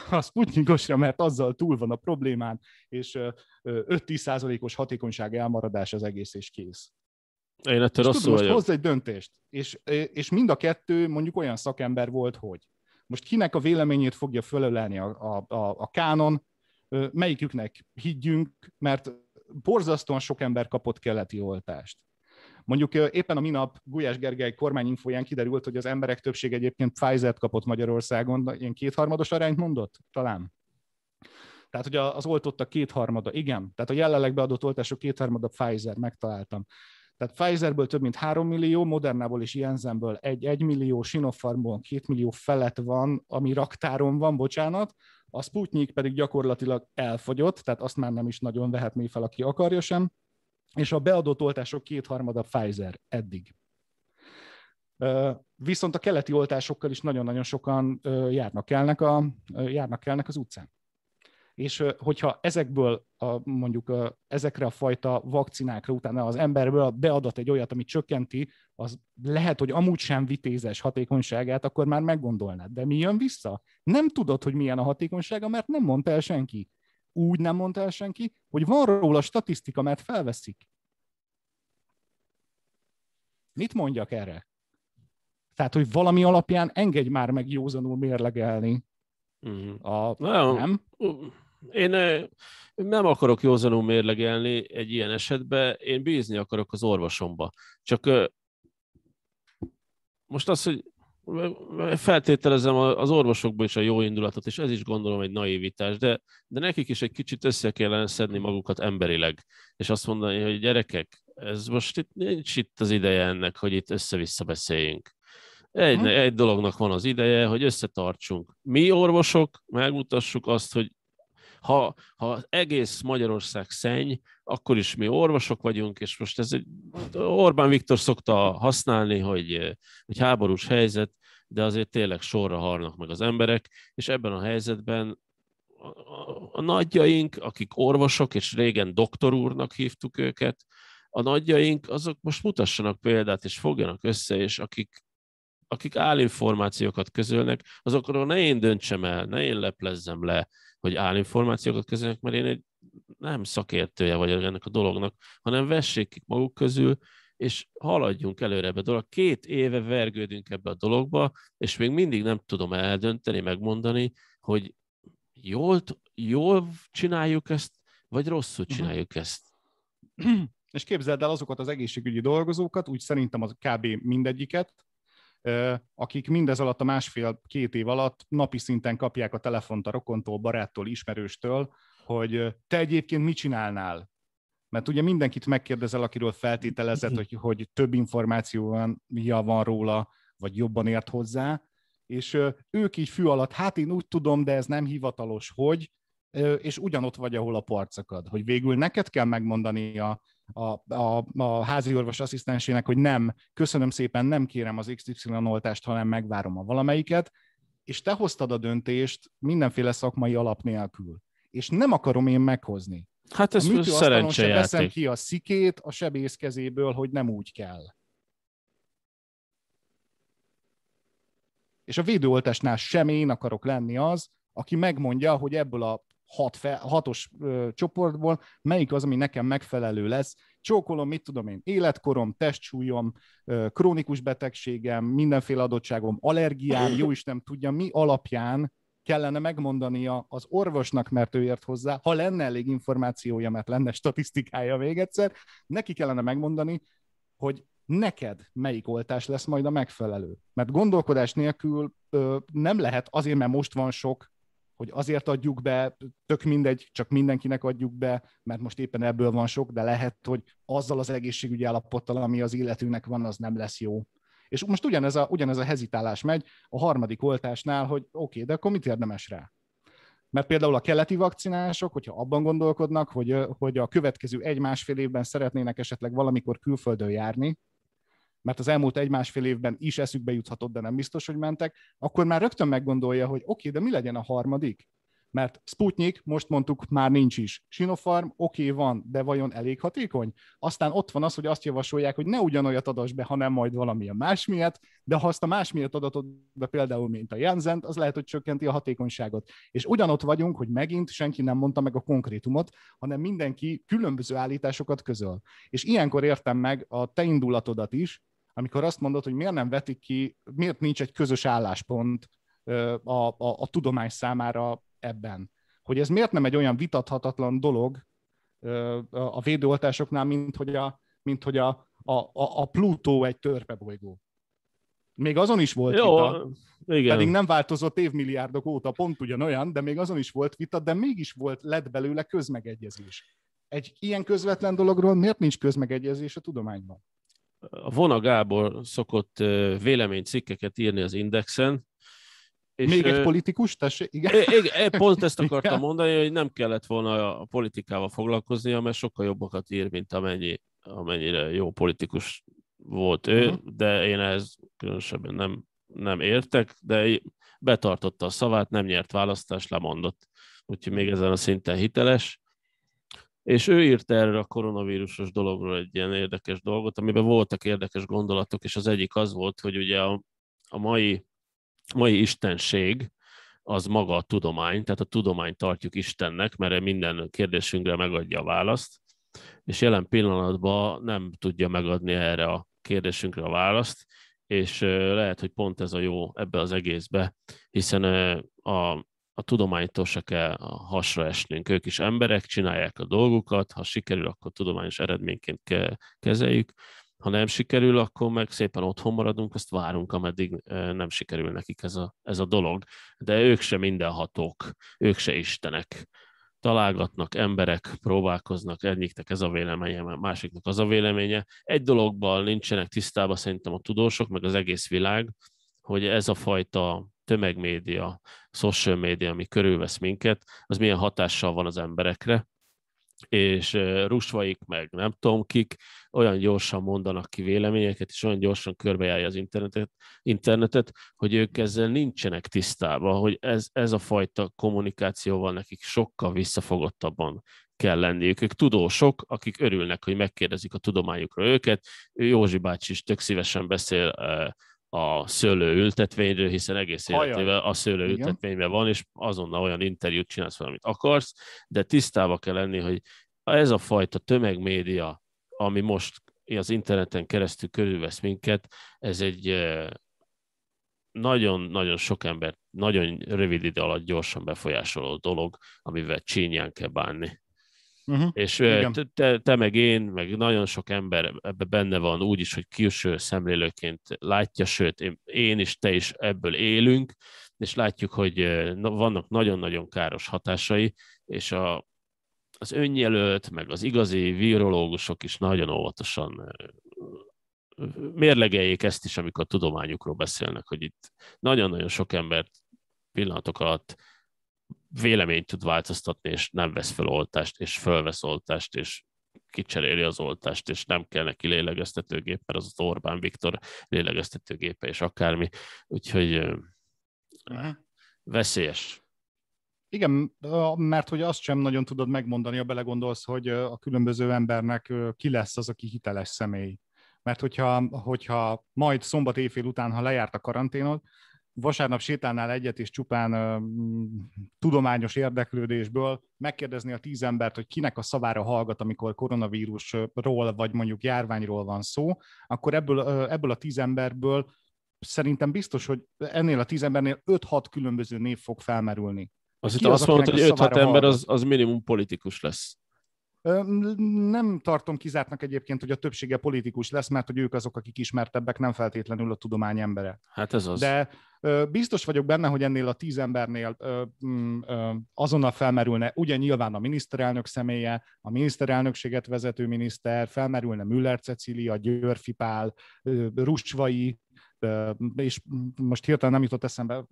a Sputnikosra, mert azzal túl van a problémán, és 5-10 százalékos hatékonyság elmaradás az egész és kész. Én ettől és rosszul tudod, most hozz egy döntést. És, és mind a kettő mondjuk olyan szakember volt, hogy most kinek a véleményét fogja fölölelni a, a, a, a kánon, melyiküknek higgyünk, mert borzasztóan sok ember kapott keleti oltást. Mondjuk éppen a minap Gulyás Gergely kormányinfóján kiderült, hogy az emberek többség egyébként Pfizer-t kapott Magyarországon, ilyen kétharmados arányt mondott talán. Tehát, hogy az oltottak kétharmada, igen. Tehát a jelenleg beadott oltások kétharmada Pfizer, megtaláltam. Tehát Pfizerből több mint 3 millió, Modernából és Jensenből 1-1 millió, Sinopharmból 2 millió felett van, ami raktáron van, bocsánat, a Sputnik pedig gyakorlatilag elfogyott, tehát azt már nem is nagyon vehetné fel, aki akarja sem, és a beadott oltások kétharmada Pfizer eddig. Viszont a keleti oltásokkal is nagyon-nagyon sokan járnak elnek, a, járnak elnek az utcán és hogyha ezekből a, mondjuk ezekre a fajta vakcinákra utána az emberből beadat egy olyat, ami csökkenti, az lehet, hogy amúgy sem vitézes hatékonyságát, akkor már meggondolnád. De mi jön vissza? Nem tudod, hogy milyen a hatékonysága, mert nem mondta el senki. Úgy nem mondta el senki, hogy van róla statisztika, mert felveszik. Mit mondjak erre? Tehát, hogy valami alapján engedj már meg józanul mérlegelni. Mm. A, nem? Én nem akarok józanul mérlegelni egy ilyen esetben, én bízni akarok az orvosomba. Csak most az, hogy feltételezem az orvosokból is a jó indulatot, és ez is gondolom egy naivitás, de, de nekik is egy kicsit össze kellene szedni magukat emberileg, és azt mondani, hogy gyerekek, ez most itt, nincs itt az ideje ennek, hogy itt össze-vissza beszéljünk. Egy, egy dolognak van az ideje, hogy összetartsunk. Mi orvosok megmutassuk azt, hogy ha, ha egész Magyarország szenny, akkor is mi orvosok vagyunk, és most ez egy, Orbán Viktor szokta használni, hogy, hogy eh, háborús helyzet, de azért tényleg sorra halnak meg az emberek, és ebben a helyzetben a, a, a nagyjaink, akik orvosok, és régen doktor úrnak hívtuk őket, a nagyjaink, azok most mutassanak példát, és fogjanak össze, és akik, akik állinformációkat közölnek, azokról ne én döntsem el, ne én leplezzem le, hogy állinformációkat közölnek, mert én egy nem szakértője vagyok ennek a dolognak, hanem vessék ki maguk közül, és haladjunk előre ebbe a dolog. Két éve vergődünk ebbe a dologba, és még mindig nem tudom eldönteni, megmondani, hogy jól, jól csináljuk ezt, vagy rosszul mhm. csináljuk ezt. És képzeld el azokat az egészségügyi dolgozókat, úgy szerintem az kb. mindegyiket, akik mindez alatt a másfél-két év alatt napi szinten kapják a telefont a rokontól, baráttól, ismerőstől, hogy te egyébként mit csinálnál? Mert ugye mindenkit megkérdezel, akiről feltételezett, hogy, hogy több mia van róla, vagy jobban ért hozzá, és ők így fű alatt, hát én úgy tudom, de ez nem hivatalos, hogy, és ugyanott vagy, ahol a parcakad, hogy végül neked kell megmondani a a, a, a házi orvos asszisztensének, hogy nem, köszönöm szépen, nem kérem az XY oltást, hanem megvárom a valamelyiket, és te hoztad a döntést mindenféle szakmai alap nélkül. És nem akarom én meghozni. Hát ez a szerencsejáték. veszem ki a szikét a sebész kezéből, hogy nem úgy kell. És a védőoltásnál sem én akarok lenni az, aki megmondja, hogy ebből a hat fe, hatos ö, csoportból, melyik az, ami nekem megfelelő lesz. Csókolom, mit tudom én, életkorom, testsúlyom, ö, krónikus betegségem, mindenféle adottságom, allergiám, jó Isten tudja, mi alapján kellene megmondania az orvosnak, mert ő ért hozzá, ha lenne elég információja, mert lenne statisztikája még egyszer, neki kellene megmondani, hogy neked melyik oltás lesz majd a megfelelő. Mert gondolkodás nélkül ö, nem lehet azért, mert most van sok hogy azért adjuk be, tök mindegy, csak mindenkinek adjuk be, mert most éppen ebből van sok, de lehet, hogy azzal az egészségügyi állapottal, ami az illetőnek van, az nem lesz jó. És most ugyanez a, ugyanez a hezitálás megy a harmadik oltásnál, hogy oké, okay, de akkor mit érdemes rá? Mert például a keleti vakcinások, hogyha abban gondolkodnak, hogy, hogy a következő egy-másfél évben szeretnének esetleg valamikor külföldön járni, mert az elmúlt egy-másfél évben is eszükbe juthatott, de nem biztos, hogy mentek, akkor már rögtön meggondolja, hogy oké, okay, de mi legyen a harmadik? Mert Sputnik, most mondtuk, már nincs is. Sinopharm oké okay, van, de vajon elég hatékony? Aztán ott van az, hogy azt javasolják, hogy ne ugyanolyat adass be, hanem majd valamilyen miatt, de ha azt a miatt adatod be például, mint a Janssen, az lehet, hogy csökkenti a hatékonyságot. És ugyanott vagyunk, hogy megint senki nem mondta meg a konkrétumot, hanem mindenki különböző állításokat közöl. És ilyenkor értem meg a te indulatodat is, amikor azt mondod, hogy miért nem vetik ki, miért nincs egy közös álláspont a, a, a tudomány számára ebben. Hogy ez miért nem egy olyan vitathatatlan dolog a védőoltásoknál, mint hogy a, mint hogy a, a, a, a Plutó egy törpebolygó. Még azon is volt Jó, vita, igen. pedig nem változott évmilliárdok óta, pont ugyanolyan, de még azon is volt vita, de mégis volt, lett belőle közmegegyezés. Egy ilyen közvetlen dologról miért nincs közmegegyezés a tudományban? A Vona Gábor szokott véleménycikkeket írni az Indexen, és Még egy politikus, tessék? Igen. igen. Pont ezt akartam igen. mondani, hogy nem kellett volna a politikával foglalkozni, mert sokkal jobbakat ír, mint amennyi, amennyire jó politikus volt ő, uh-huh. de én ehhez különösebben nem, nem értek, de betartotta a szavát, nem nyert választást, lemondott. Úgyhogy még ezen a szinten hiteles. És ő írt erre a koronavírusos dologról egy ilyen érdekes dolgot, amiben voltak érdekes gondolatok, és az egyik az volt, hogy ugye a, a mai mai istenség az maga a tudomány, tehát a tudományt tartjuk Istennek, mert minden kérdésünkre megadja a választ, és jelen pillanatban nem tudja megadni erre a kérdésünkre a választ, és lehet, hogy pont ez a jó ebbe az egészbe, hiszen a, a tudománytól se kell hasra esnünk. Ők is emberek, csinálják a dolgukat, ha sikerül, akkor tudományos eredményként kezeljük, ha nem sikerül, akkor meg szépen otthon maradunk, azt várunk, ameddig nem sikerül nekik ez a, ez a dolog. De ők se mindenhatók, ők se istenek. Találgatnak emberek, próbálkoznak, egyiknek ez a véleménye, másiknak az a véleménye. Egy dologban nincsenek tisztában szerintem a tudósok, meg az egész világ, hogy ez a fajta tömegmédia, social média, ami körülvesz minket, az milyen hatással van az emberekre, és rusvaik, meg nem tudom kik, olyan gyorsan mondanak ki véleményeket, és olyan gyorsan körbejárja az internetet, internetet hogy ők ezzel nincsenek tisztában, hogy ez, ez a fajta kommunikációval nekik sokkal visszafogottabban kell lenniük. Ők tudósok, akik örülnek, hogy megkérdezik a tudományukra őket. Józsi bácsi is tök szívesen beszél eh, a szőlőültetvényről, hiszen egész életében a szőlőültetvényben van, és azonnal olyan interjút csinálsz, amit akarsz, de tisztába kell lenni, hogy ez a fajta tömegmédia ami most az interneten keresztül körülvesz minket, ez egy nagyon-nagyon eh, sok ember nagyon rövid idő alatt gyorsan befolyásoló dolog, amivel csínyán kell bánni. Uh-huh. És eh, te, te meg én, meg nagyon sok ember ebbe benne van úgy is, hogy külső szemlélőként látja, sőt, én, én is, te is ebből élünk, és látjuk, hogy eh, vannak nagyon-nagyon káros hatásai, és a az önjelölt, meg az igazi virológusok is nagyon óvatosan mérlegeljék ezt is, amikor tudományukról beszélnek, hogy itt nagyon-nagyon sok embert pillanatok alatt véleményt tud változtatni, és nem vesz fel oltást, és fölvesz oltást, és kicseréli az oltást, és nem kell neki lélegeztetőgép, mert az az Orbán Viktor lélegeztetőgépe, és akármi. Úgyhogy veszélyes. Igen, mert hogy azt sem nagyon tudod megmondani, ha belegondolsz, hogy a különböző embernek ki lesz az, aki hiteles személy. Mert hogyha, hogyha majd szombat éjfél után, ha lejárt a karanténod, vasárnap sétálnál egyet, és csupán ö, tudományos érdeklődésből megkérdezni a tíz embert, hogy kinek a szavára hallgat, amikor koronavírusról, vagy mondjuk járványról van szó, akkor ebből, ö, ebből a tíz emberből szerintem biztos, hogy ennél a tíz embernél 5-6 különböző név fog felmerülni. Az az, azt mondod, hogy 5-6 ember az, az minimum politikus lesz. Nem tartom kizártnak egyébként, hogy a többsége politikus lesz, mert hogy ők azok, akik ismertebbek, nem feltétlenül a tudomány embere. Hát ez az. De biztos vagyok benne, hogy ennél a tíz embernél azonnal felmerülne, ugye nyilván a miniszterelnök személye, a miniszterelnökséget vezető miniszter, felmerülne Müller Cecília, Györfi Pál, Ruscsvai, és most hirtelen nem jutott eszembe,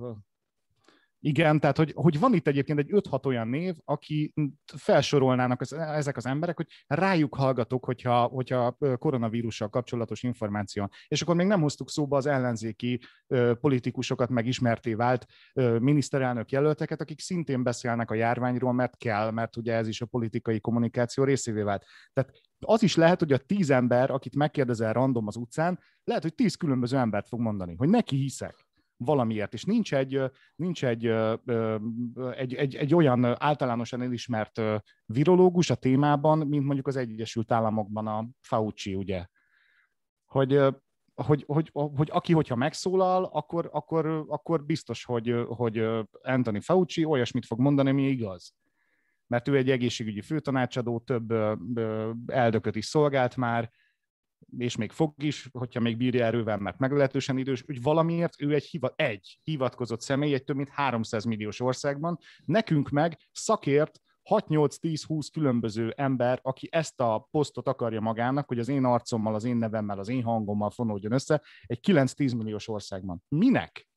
igen, tehát hogy, hogy van itt egyébként egy 5-6 olyan név, aki felsorolnának az, ezek az emberek, hogy rájuk hallgatok, hogyha, hogyha koronavírussal kapcsolatos információ. És akkor még nem hoztuk szóba az ellenzéki ö, politikusokat, meg ismerté vált ö, miniszterelnök jelölteket, akik szintén beszélnek a járványról, mert kell, mert ugye ez is a politikai kommunikáció részévé vált. Tehát az is lehet, hogy a tíz ember, akit megkérdezel random az utcán, lehet, hogy tíz különböző embert fog mondani, hogy neki hiszek valamiért. És nincs egy, nincs egy, egy, egy, egy olyan általánosan elismert virológus a témában, mint mondjuk az Egyesült Államokban a Fauci, ugye? Hogy hogy, hogy, hogy aki, hogyha megszólal, akkor, akkor, akkor biztos, hogy, hogy Anthony Fauci olyasmit fog mondani, ami igaz. Mert ő egy egészségügyi főtanácsadó, több eldököt is szolgált már, és még fog is, hogyha még bírja erővel, mert meglehetősen idős, úgy valamiért ő egy, hiva, egy hivatkozott személy egy több mint 300 milliós országban, nekünk meg szakért 6-8-10-20 különböző ember, aki ezt a posztot akarja magának, hogy az én arcommal, az én nevemmel, az én hangommal fonódjon össze, egy 9-10 milliós országban. Minek?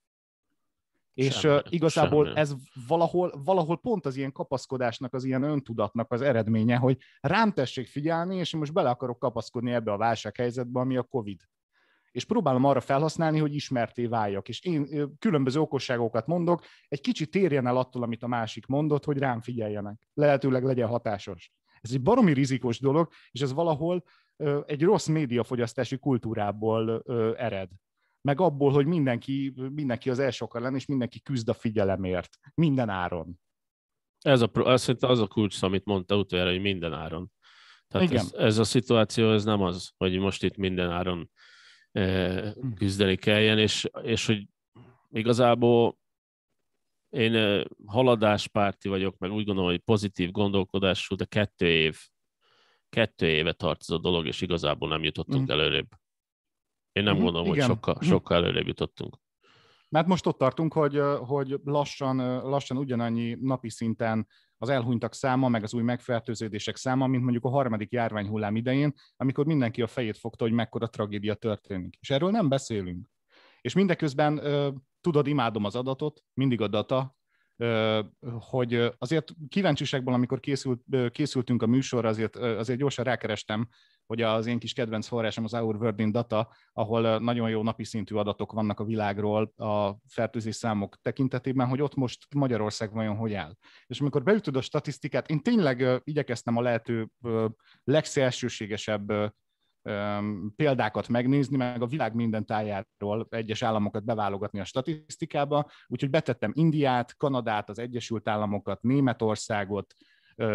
És semmi, hát igazából semmi. ez valahol, valahol pont az ilyen kapaszkodásnak, az ilyen öntudatnak az eredménye, hogy rám tessék figyelni, és most bele akarok kapaszkodni ebbe a válsághelyzetbe, ami a COVID és próbálom arra felhasználni, hogy ismerté váljak. És én különböző okosságokat mondok, egy kicsit térjen el attól, amit a másik mondott, hogy rám figyeljenek. Lehetőleg legyen hatásos. Ez egy baromi rizikos dolog, és ez valahol egy rossz médiafogyasztási kultúrából ered meg abból, hogy mindenki, mindenki az első akar lenni, és mindenki küzd a figyelemért, minden áron. Ez a, ez az a kulcs, amit mondta utoljára, hogy minden áron. Tehát Igen. Ez, ez a szituáció, ez nem az, hogy most itt minden áron e, küzdeni kelljen, és, és hogy igazából én e, haladáspárti vagyok, meg úgy gondolom, hogy pozitív gondolkodású, de kettő év kettő éve tart ez a dolog, és igazából nem jutottunk mm. előrébb. Én nem gondolom, mhm, hogy sokkal, mhm. sokkal előrébb jutottunk. Mert most ott tartunk, hogy, hogy lassan, lassan ugyanannyi napi szinten az elhunytak száma, meg az új megfertőződések száma, mint mondjuk a harmadik járványhullám idején, amikor mindenki a fejét fogta, hogy mekkora tragédia történik. És erről nem beszélünk. És mindeközben tudod, imádom az adatot, mindig a data, hogy azért kíváncsiságból, amikor készült, készültünk a műsorra, azért, azért gyorsan rákerestem hogy az én kis kedvenc forrásom az Our World in Data, ahol nagyon jó napi szintű adatok vannak a világról a fertőzés számok tekintetében, hogy ott most Magyarország vajon hogy áll. És amikor beütöd a statisztikát, én tényleg igyekeztem a lehető legszélsőségesebb példákat megnézni, meg a világ minden tájáról egyes államokat beválogatni a statisztikába, úgyhogy betettem Indiát, Kanadát, az Egyesült Államokat, Németországot,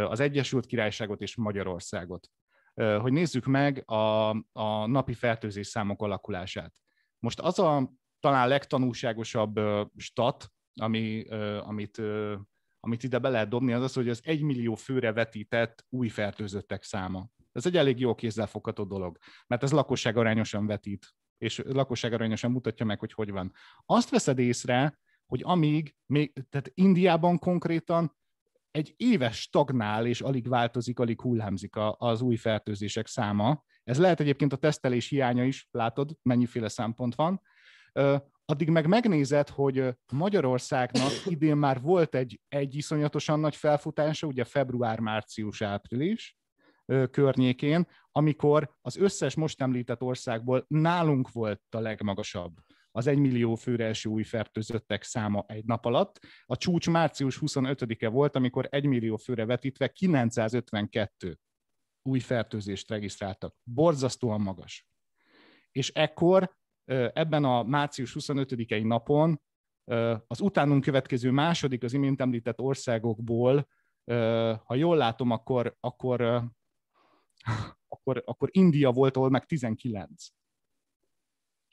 az Egyesült Királyságot és Magyarországot hogy nézzük meg a, a napi fertőzés számok alakulását. Most az a talán legtanulságosabb stat, ami, amit, amit ide be lehet dobni, az az, hogy az 1 millió főre vetített új fertőzöttek száma. Ez egy elég jó kézzelfogható dolog, mert ez lakosság arányosan vetít, és lakosság arányosan mutatja meg, hogy hogy van. Azt veszed észre, hogy amíg, még, tehát Indiában konkrétan egy éves stagnál, és alig változik, alig hullámzik a, az új fertőzések száma. Ez lehet egyébként a tesztelés hiánya is, látod, mennyiféle szempont van. Addig meg megnézed, hogy Magyarországnak idén már volt egy, egy iszonyatosan nagy felfutása, ugye február, március, április környékén, amikor az összes most említett országból nálunk volt a legmagasabb az 1 millió főre eső új fertőzöttek száma egy nap alatt. A csúcs március 25-e volt, amikor 1 millió főre vetítve 952 új fertőzést regisztráltak. Borzasztóan magas. És ekkor ebben a március 25-i napon az utánunk következő második, az imént említett országokból, ha jól látom, akkor, akkor, akkor, akkor India volt, ahol meg 19.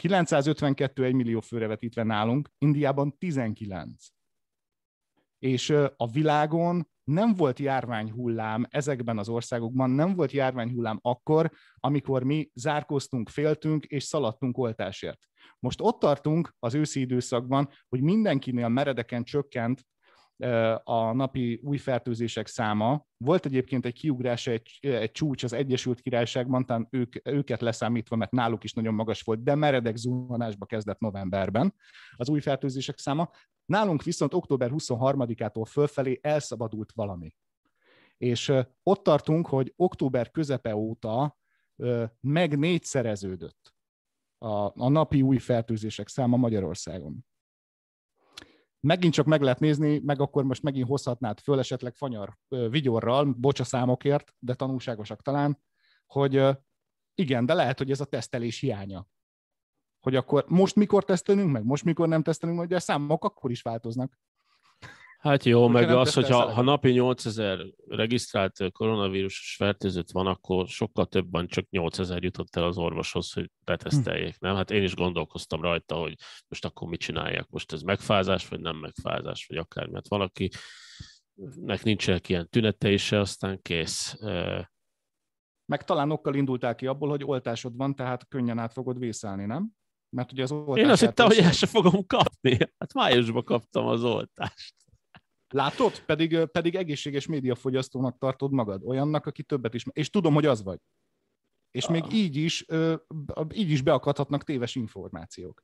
952 1 millió főre vetítve nálunk, Indiában 19. És a világon nem volt járványhullám ezekben az országokban, nem volt járványhullám akkor, amikor mi zárkóztunk, féltünk és szaladtunk oltásért. Most ott tartunk az őszi időszakban, hogy mindenkinél meredeken csökkent a napi új fertőzések száma. Volt egyébként egy kiugrás, egy, egy csúcs az Egyesült Királyságban, talán ők, őket leszámítva, mert náluk is nagyon magas volt, de meredek zuhanásba kezdett novemberben az új fertőzések száma. Nálunk viszont október 23-ától fölfelé elszabadult valami. És ott tartunk, hogy október közepe óta meg négyszereződött a, a napi új fertőzések száma Magyarországon megint csak meg lehet nézni, meg akkor most megint hozhatnád föl esetleg fanyar vigyorral, bocsa számokért, de tanulságosak talán, hogy igen, de lehet, hogy ez a tesztelés hiánya. Hogy akkor most mikor tesztelünk meg, most mikor nem tesztelünk meg, de a számok akkor is változnak. Hát jó, Úgy meg az, hogy ha, napi 8000 regisztrált koronavírusos fertőzött van, akkor sokkal több csak 8000 jutott el az orvoshoz, hogy beteszteljék. hm. nem? Hát én is gondolkoztam rajta, hogy most akkor mit csinálják, most ez megfázás, vagy nem megfázás, vagy akár, mert valaki nek nincsenek ilyen tünetei se, aztán kész. Meg talán okkal indultál ki abból, hogy oltásod van, tehát könnyen át fogod vészelni, nem? Mert ugye az oltás Én azt hittem, hogy el sem fogom kapni. Hát májusban kaptam az oltást. Látod? Pedig, pedig egészséges médiafogyasztónak tartod magad, olyannak, aki többet is. És tudom, hogy az vagy. És ah. még így is, így is beakadhatnak téves információk.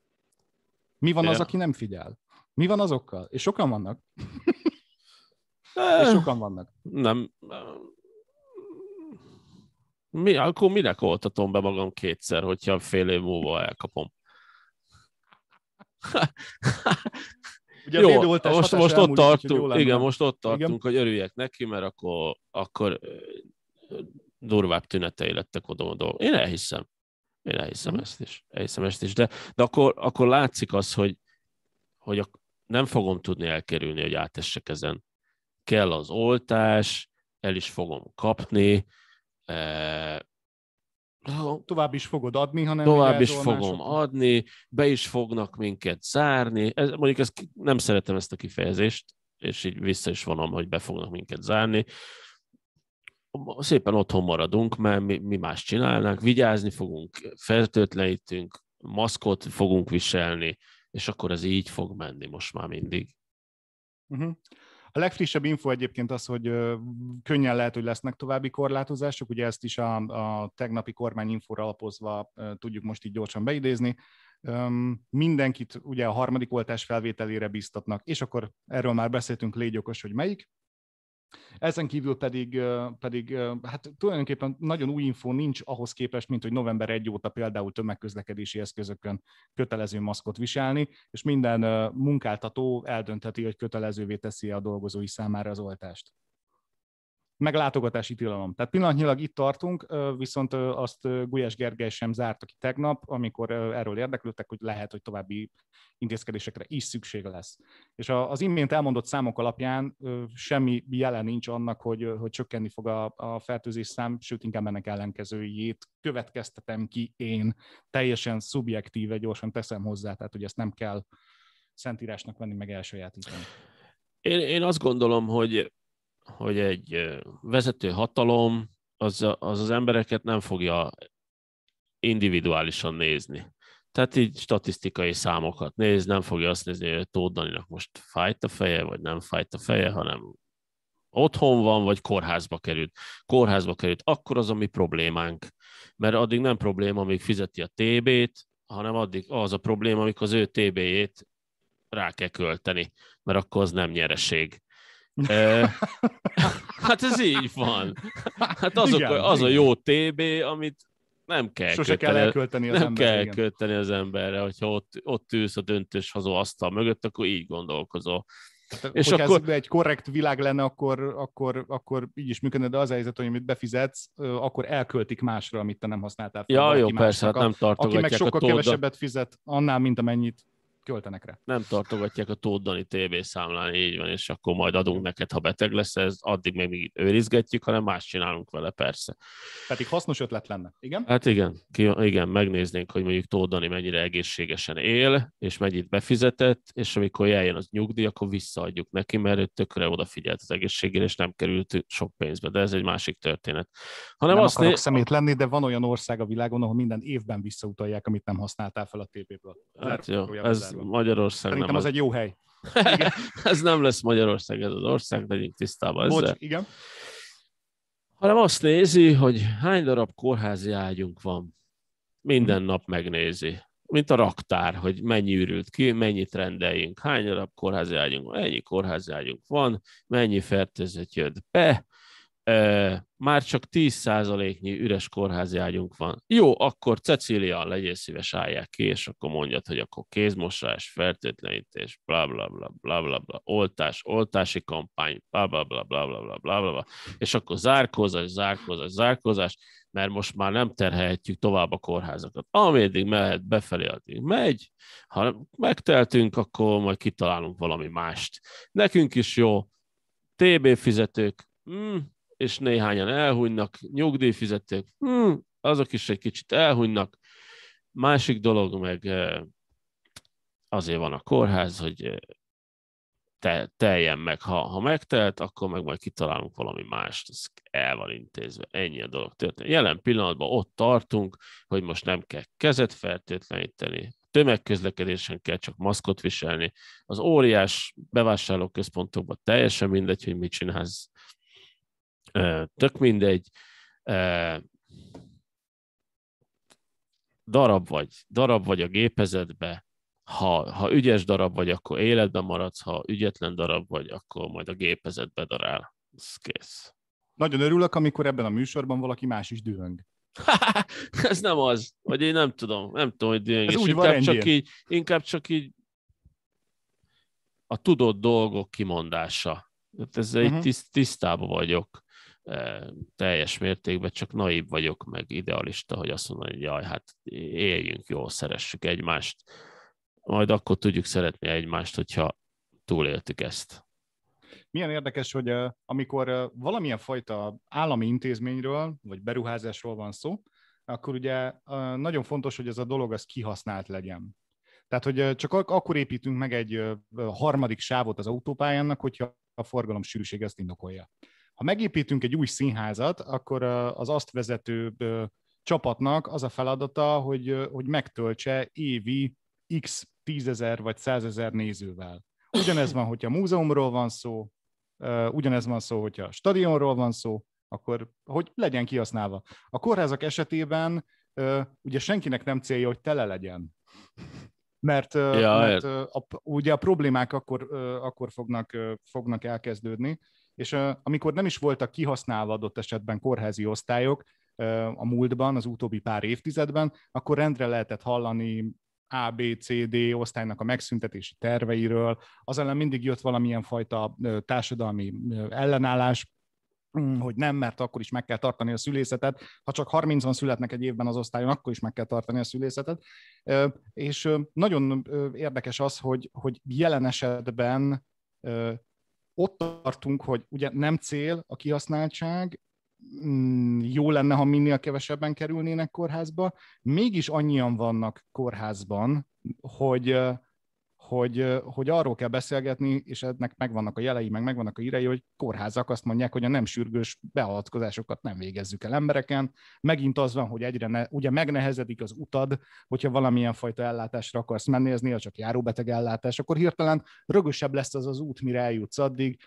Mi van az, aki nem figyel? Mi van azokkal? És sokan vannak. Eh. És sokan vannak. Nem. Mi, akkor minek oltatom be magam kétszer, hogyha fél év múlva elkapom? Ugye jó, indultás most, most ott tartunk, igen, most ott tartunk, igen. hogy örüljek neki, mert akkor, akkor durvább tünetei lettek oda Én elhiszem. Én elhiszem mm. ezt is. Elhiszem ezt is. De, de akkor, akkor látszik az, hogy, hogy a, nem fogom tudni elkerülni, hogy átessek ezen. Kell az oltás, el is fogom kapni, e, Tovább is fogod adni, hanem... Tovább is fogom adni, be is fognak minket zárni. Ez, mondjuk ezt, nem szeretem ezt a kifejezést, és így vissza is vonom, hogy be fognak minket zárni. Szépen otthon maradunk, mert mi, mi más csinálnánk, vigyázni fogunk, fertőtlenítünk, maszkot fogunk viselni, és akkor ez így fog menni most már mindig. Uh-huh. A legfrissebb info egyébként az, hogy könnyen lehet, hogy lesznek további korlátozások, ugye ezt is a, a tegnapi kormányinfóra alapozva tudjuk most így gyorsan beidézni. Mindenkit ugye a harmadik oltás felvételére biztatnak, és akkor erről már beszéltünk, légy okos, hogy melyik. Ezen kívül pedig, pedig hát tulajdonképpen nagyon új info nincs ahhoz képest, mint hogy november 1 óta például tömegközlekedési eszközökön kötelező maszkot viselni, és minden munkáltató eldöntheti, hogy kötelezővé teszi a dolgozói számára az oltást meg látogatási tilalom. Tehát pillanatnyilag itt tartunk, viszont azt Gulyás Gergely sem zárt ki tegnap, amikor erről érdeklődtek, hogy lehet, hogy további intézkedésekre is szüksége lesz. És az imént elmondott számok alapján semmi jelen nincs annak, hogy, hogy csökkenni fog a, a fertőzés szám, sőt inkább ennek ellenkezőjét következtetem ki én. Teljesen szubjektíve gyorsan teszem hozzá, tehát hogy ezt nem kell szentírásnak venni, meg elsajátítani. Én, én azt gondolom, hogy hogy egy vezető hatalom az, az az embereket nem fogja individuálisan nézni. Tehát így statisztikai számokat néz, nem fogja azt nézni, hogy Tóth most fájt a feje, vagy nem fájt a feje, hanem otthon van, vagy kórházba került. Kórházba került, akkor az a mi problémánk. Mert addig nem probléma, amíg fizeti a TB-t, hanem addig az a probléma, amikor az ő TB-jét rá kell költeni, mert akkor az nem nyereség. hát ez így van. Hát azok, igen, az a jó TB, amit nem kell Sose kötteni, kell elkölteni az Nem ember, kell igen. költeni az emberre, hogyha ott, ott ülsz a hazó asztal mögött, akkor így gondolkozol. Hát, és hogyha akkor... ez egy korrekt világ lenne, akkor, akkor, akkor így is működne, de az a helyzet, hogy amit befizetsz, akkor elköltik másra, amit te nem használtál fel. Ja, jó, persze, hát nem tartogatják Aki meg sokkal a kevesebbet fizet, annál, mint amennyit költenek rá. Nem tartogatják a Tóddani TV TB számlán, így van, és akkor majd adunk neked, ha beteg lesz, ez addig még mi őrizgetjük, hanem más csinálunk vele, persze. Pedig hasznos ötlet lenne, igen? Hát igen, ki, igen, megnéznénk, hogy mondjuk Tóddani mennyire egészségesen él, és mennyit befizetett, és amikor eljön az nyugdíj, akkor visszaadjuk neki, mert ő tökre odafigyelt az egészségére, és nem került sok pénzbe, de ez egy másik történet. Hanem nem azt akarok né... szemét lenni, de van olyan ország a világon, ahol minden évben visszautalják, amit nem használtál fel a TB-ből. Hát jó, ez, Magyarország Szerintem nem az, az egy jó hely. ez nem lesz Magyarország, ez az ország, legyünk tisztában ezzel. Bocs, igen. Hanem azt nézi, hogy hány darab kórházi ágyunk van. Minden hmm. nap megnézi. Mint a raktár, hogy mennyi ürült ki, mennyit rendeljünk, hány darab kórházi ágyunk van, ennyi kórházi ágyunk van, mennyi fertőzött jött be, már csak 10%-nyi üres kórházi ágyunk van. Jó, akkor Cecília, legyél szíves, állják ki, és akkor mondjad, hogy akkor kézmosás, fertőtlenítés, bla bla bla bla bla bla, oltás, oltási kampány, bla bla bla bla bla bla bla bla, és akkor zárkózás, zárkózás, zárkózás, mert most már nem terhelhetjük tovább a kórházakat. Ameddig mehet, befelé addig megy, ha megteltünk, akkor majd kitalálunk valami mást. Nekünk is jó, TB fizetők, mm, és néhányan elhunynak, nyugdíjfizetők, hm, azok is egy kicsit elhunynak. Másik dolog meg eh, azért van a kórház, hogy eh, te, teljen meg. Ha, ha megtelt, akkor meg majd kitalálunk valami mást, ez el van intézve. Ennyi a dolog történik. Jelen pillanatban ott tartunk, hogy most nem kell kezet fertőtleníteni, tömegközlekedésen kell csak maszkot viselni. Az óriás bevásárlóközpontokban teljesen mindegy, hogy mit csinálsz, tök mindegy, darab vagy, darab vagy a gépezetbe, ha, ha ügyes darab vagy, akkor életben maradsz, ha ügyetlen darab vagy, akkor majd a gépezetbe darál. Ez kész. Nagyon örülök, amikor ebben a műsorban valaki más is dühöng. ez nem az, vagy én nem tudom, nem tudom, hogy dühöng. Ez úgy inkább, van csak így, inkább csak így a tudott dolgok kimondása. Hát ezzel uh-huh. így mhm. tiszt, tisztában vagyok teljes mértékben csak naív vagyok, meg idealista, hogy azt mondom, hogy jaj, hát éljünk jól, szeressük egymást. Majd akkor tudjuk szeretni egymást, hogyha túléltük ezt. Milyen érdekes, hogy amikor valamilyen fajta állami intézményről, vagy beruházásról van szó, akkor ugye nagyon fontos, hogy ez a dolog az kihasznált legyen. Tehát, hogy csak akkor építünk meg egy harmadik sávot az autópályának, hogyha a forgalom sűrűség ezt indokolja. Ha megépítünk egy új színházat, akkor az azt vezető csapatnak az a feladata, hogy, hogy megtöltse évi x tízezer vagy százezer nézővel. Ugyanez van, hogyha múzeumról van szó, ugyanez van szó, hogyha stadionról van szó, akkor hogy legyen kihasználva. A kórházak esetében ugye senkinek nem célja, hogy tele legyen. Mert, ja, mert a, ugye a problémák akkor, akkor fognak, fognak elkezdődni, és amikor nem is voltak kihasználva adott esetben kórházi osztályok a múltban, az utóbbi pár évtizedben, akkor rendre lehetett hallani a, B, C, D osztálynak a megszüntetési terveiről, az ellen mindig jött valamilyen fajta társadalmi ellenállás, mm, hogy nem, mert akkor is meg kell tartani a szülészetet. Ha csak 30-an születnek egy évben az osztályon, akkor is meg kell tartani a szülészetet. És nagyon érdekes az, hogy, hogy jelen esetben ott tartunk, hogy ugye nem cél a kihasználtság, mm, jó lenne, ha minél kevesebben kerülnének kórházba, mégis annyian vannak kórházban, hogy hogy, hogy arról kell beszélgetni, és ennek megvannak a jelei, meg megvannak a írei, hogy kórházak azt mondják, hogy a nem sürgős beavatkozásokat nem végezzük el embereken. Megint az van, hogy egyre ne, ugye megnehezedik az utad, hogyha valamilyen fajta ellátásra akarsz menni, ez néha csak járóbeteg ellátás, akkor hirtelen rögösebb lesz az az út, mire eljutsz addig,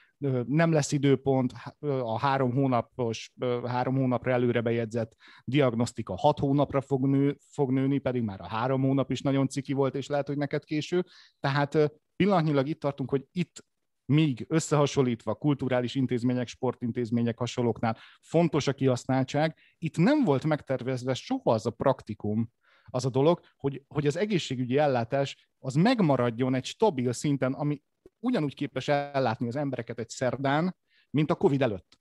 nem lesz időpont, a három hónapos, három hónapra előre bejegyzett diagnosztika hat hónapra fog, nő, fog nőni, pedig már a három hónap is nagyon ciki volt, és lehet, hogy neked késő. Tehát pillanatnyilag itt tartunk, hogy itt míg összehasonlítva kulturális intézmények, sportintézmények hasonlóknál fontos a kihasználtság, itt nem volt megtervezve soha az a praktikum, az a dolog, hogy, hogy az egészségügyi ellátás az megmaradjon egy stabil szinten, ami ugyanúgy képes ellátni az embereket egy szerdán, mint a COVID előtt.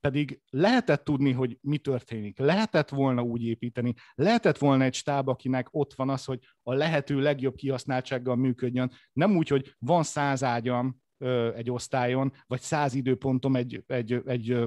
Pedig lehetett tudni, hogy mi történik, lehetett volna úgy építeni, lehetett volna egy stáb, akinek ott van az, hogy a lehető legjobb kihasználtsággal működjön, nem úgy, hogy van száz ágyam, egy osztályon, vagy száz időpontom egy, egy, egy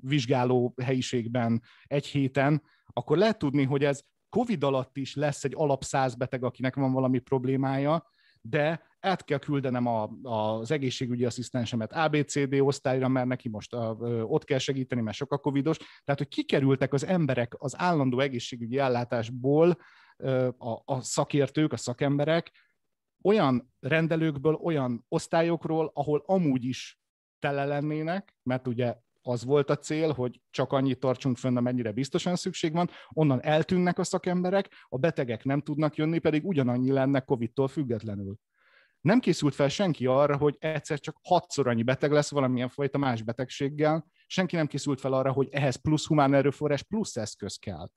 vizsgáló helyiségben egy héten, akkor lehet tudni, hogy ez COVID alatt is lesz egy alapszáz beteg, akinek van valami problémája, de át kell küldenem a, az egészségügyi asszisztensemet ABCD osztályra, mert neki most a, ott kell segíteni, mert sok a covidos. Tehát, hogy kikerültek az emberek az állandó egészségügyi ellátásból a, a szakértők, a szakemberek, olyan rendelőkből, olyan osztályokról, ahol amúgy is tele lennének, mert ugye az volt a cél, hogy csak annyit tartsunk fönn, amennyire biztosan szükség van, onnan eltűnnek a szakemberek, a betegek nem tudnak jönni, pedig ugyanannyi lenne COVID-tól függetlenül nem készült fel senki arra, hogy egyszer csak hatszor annyi beteg lesz valamilyen fajta más betegséggel, senki nem készült fel arra, hogy ehhez plusz humán erőforrás, plusz eszköz kell.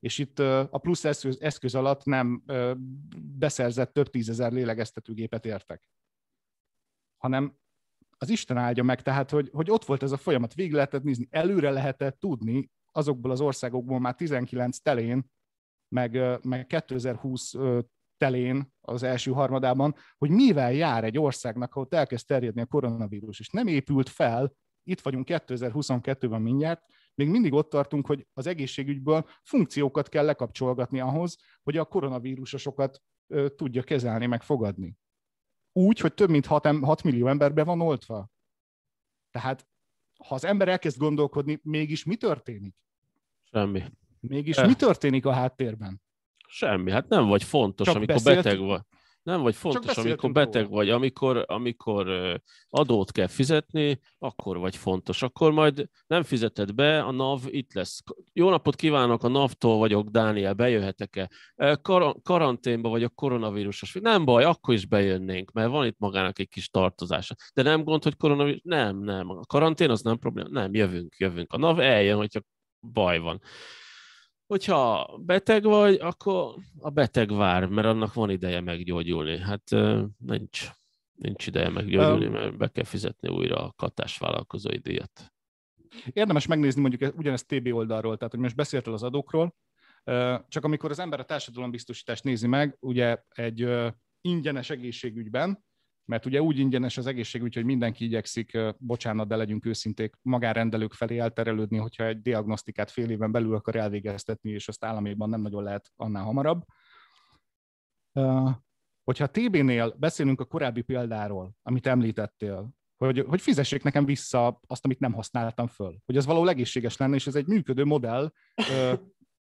És itt a plusz eszköz, eszköz alatt nem beszerzett több tízezer lélegeztetőgépet értek, hanem az Isten áldja meg, tehát hogy, hogy ott volt ez a folyamat, végig lehetett nézni, előre lehetett tudni azokból az országokból már 19 telén, meg, meg 2020 telén az első harmadában, hogy mivel jár egy országnak, ahol elkezd terjedni a koronavírus, és nem épült fel, itt vagyunk 2022-ben mindjárt, még mindig ott tartunk, hogy az egészségügyből funkciókat kell lekapcsolgatni ahhoz, hogy a koronavírusosokat ö, tudja kezelni, meg fogadni. Úgy, hogy több mint 6, 6 millió emberbe van oltva. Tehát, ha az ember elkezd gondolkodni, mégis mi történik? Semmi. Mégis e. mi történik a háttérben? Semmi, hát nem vagy fontos, Csak amikor beszélt. beteg vagy. Nem vagy fontos, amikor beteg róla. vagy, amikor, amikor adót kell fizetni, akkor vagy fontos. Akkor majd nem fizeted be, a NAV itt lesz. Jó napot kívánok, a NAV-tól vagyok, Dániel, bejöhetek-e? Kar- karanténba vagy a koronavírusos. Nem baj, akkor is bejönnénk, mert van itt magának egy kis tartozása. De nem gond, hogy koronavírus? Nem, nem. A karantén az nem probléma. Nem, jövünk, jövünk. A NAV eljön, hogyha baj van hogyha beteg vagy, akkor a beteg vár, mert annak van ideje meggyógyulni. Hát nincs, nincs ideje meggyógyulni, mert be kell fizetni újra a katás vállalkozói díjat. Érdemes megnézni mondjuk e- ugyanezt TB oldalról, tehát hogy most beszéltél az adókról, csak amikor az ember a társadalombiztosítást nézi meg, ugye egy ingyenes egészségügyben, mert ugye úgy ingyenes az egészség, hogy mindenki igyekszik, bocsánat, de legyünk őszinték, magárendelők felé elterelődni, hogyha egy diagnosztikát fél éven belül akar elvégeztetni, és azt államiban nem nagyon lehet annál hamarabb. Hogyha TB-nél beszélünk a korábbi példáról, amit említettél, hogy, hogy fizessék nekem vissza azt, amit nem használtam föl, hogy ez való egészséges lenne, és ez egy működő modell,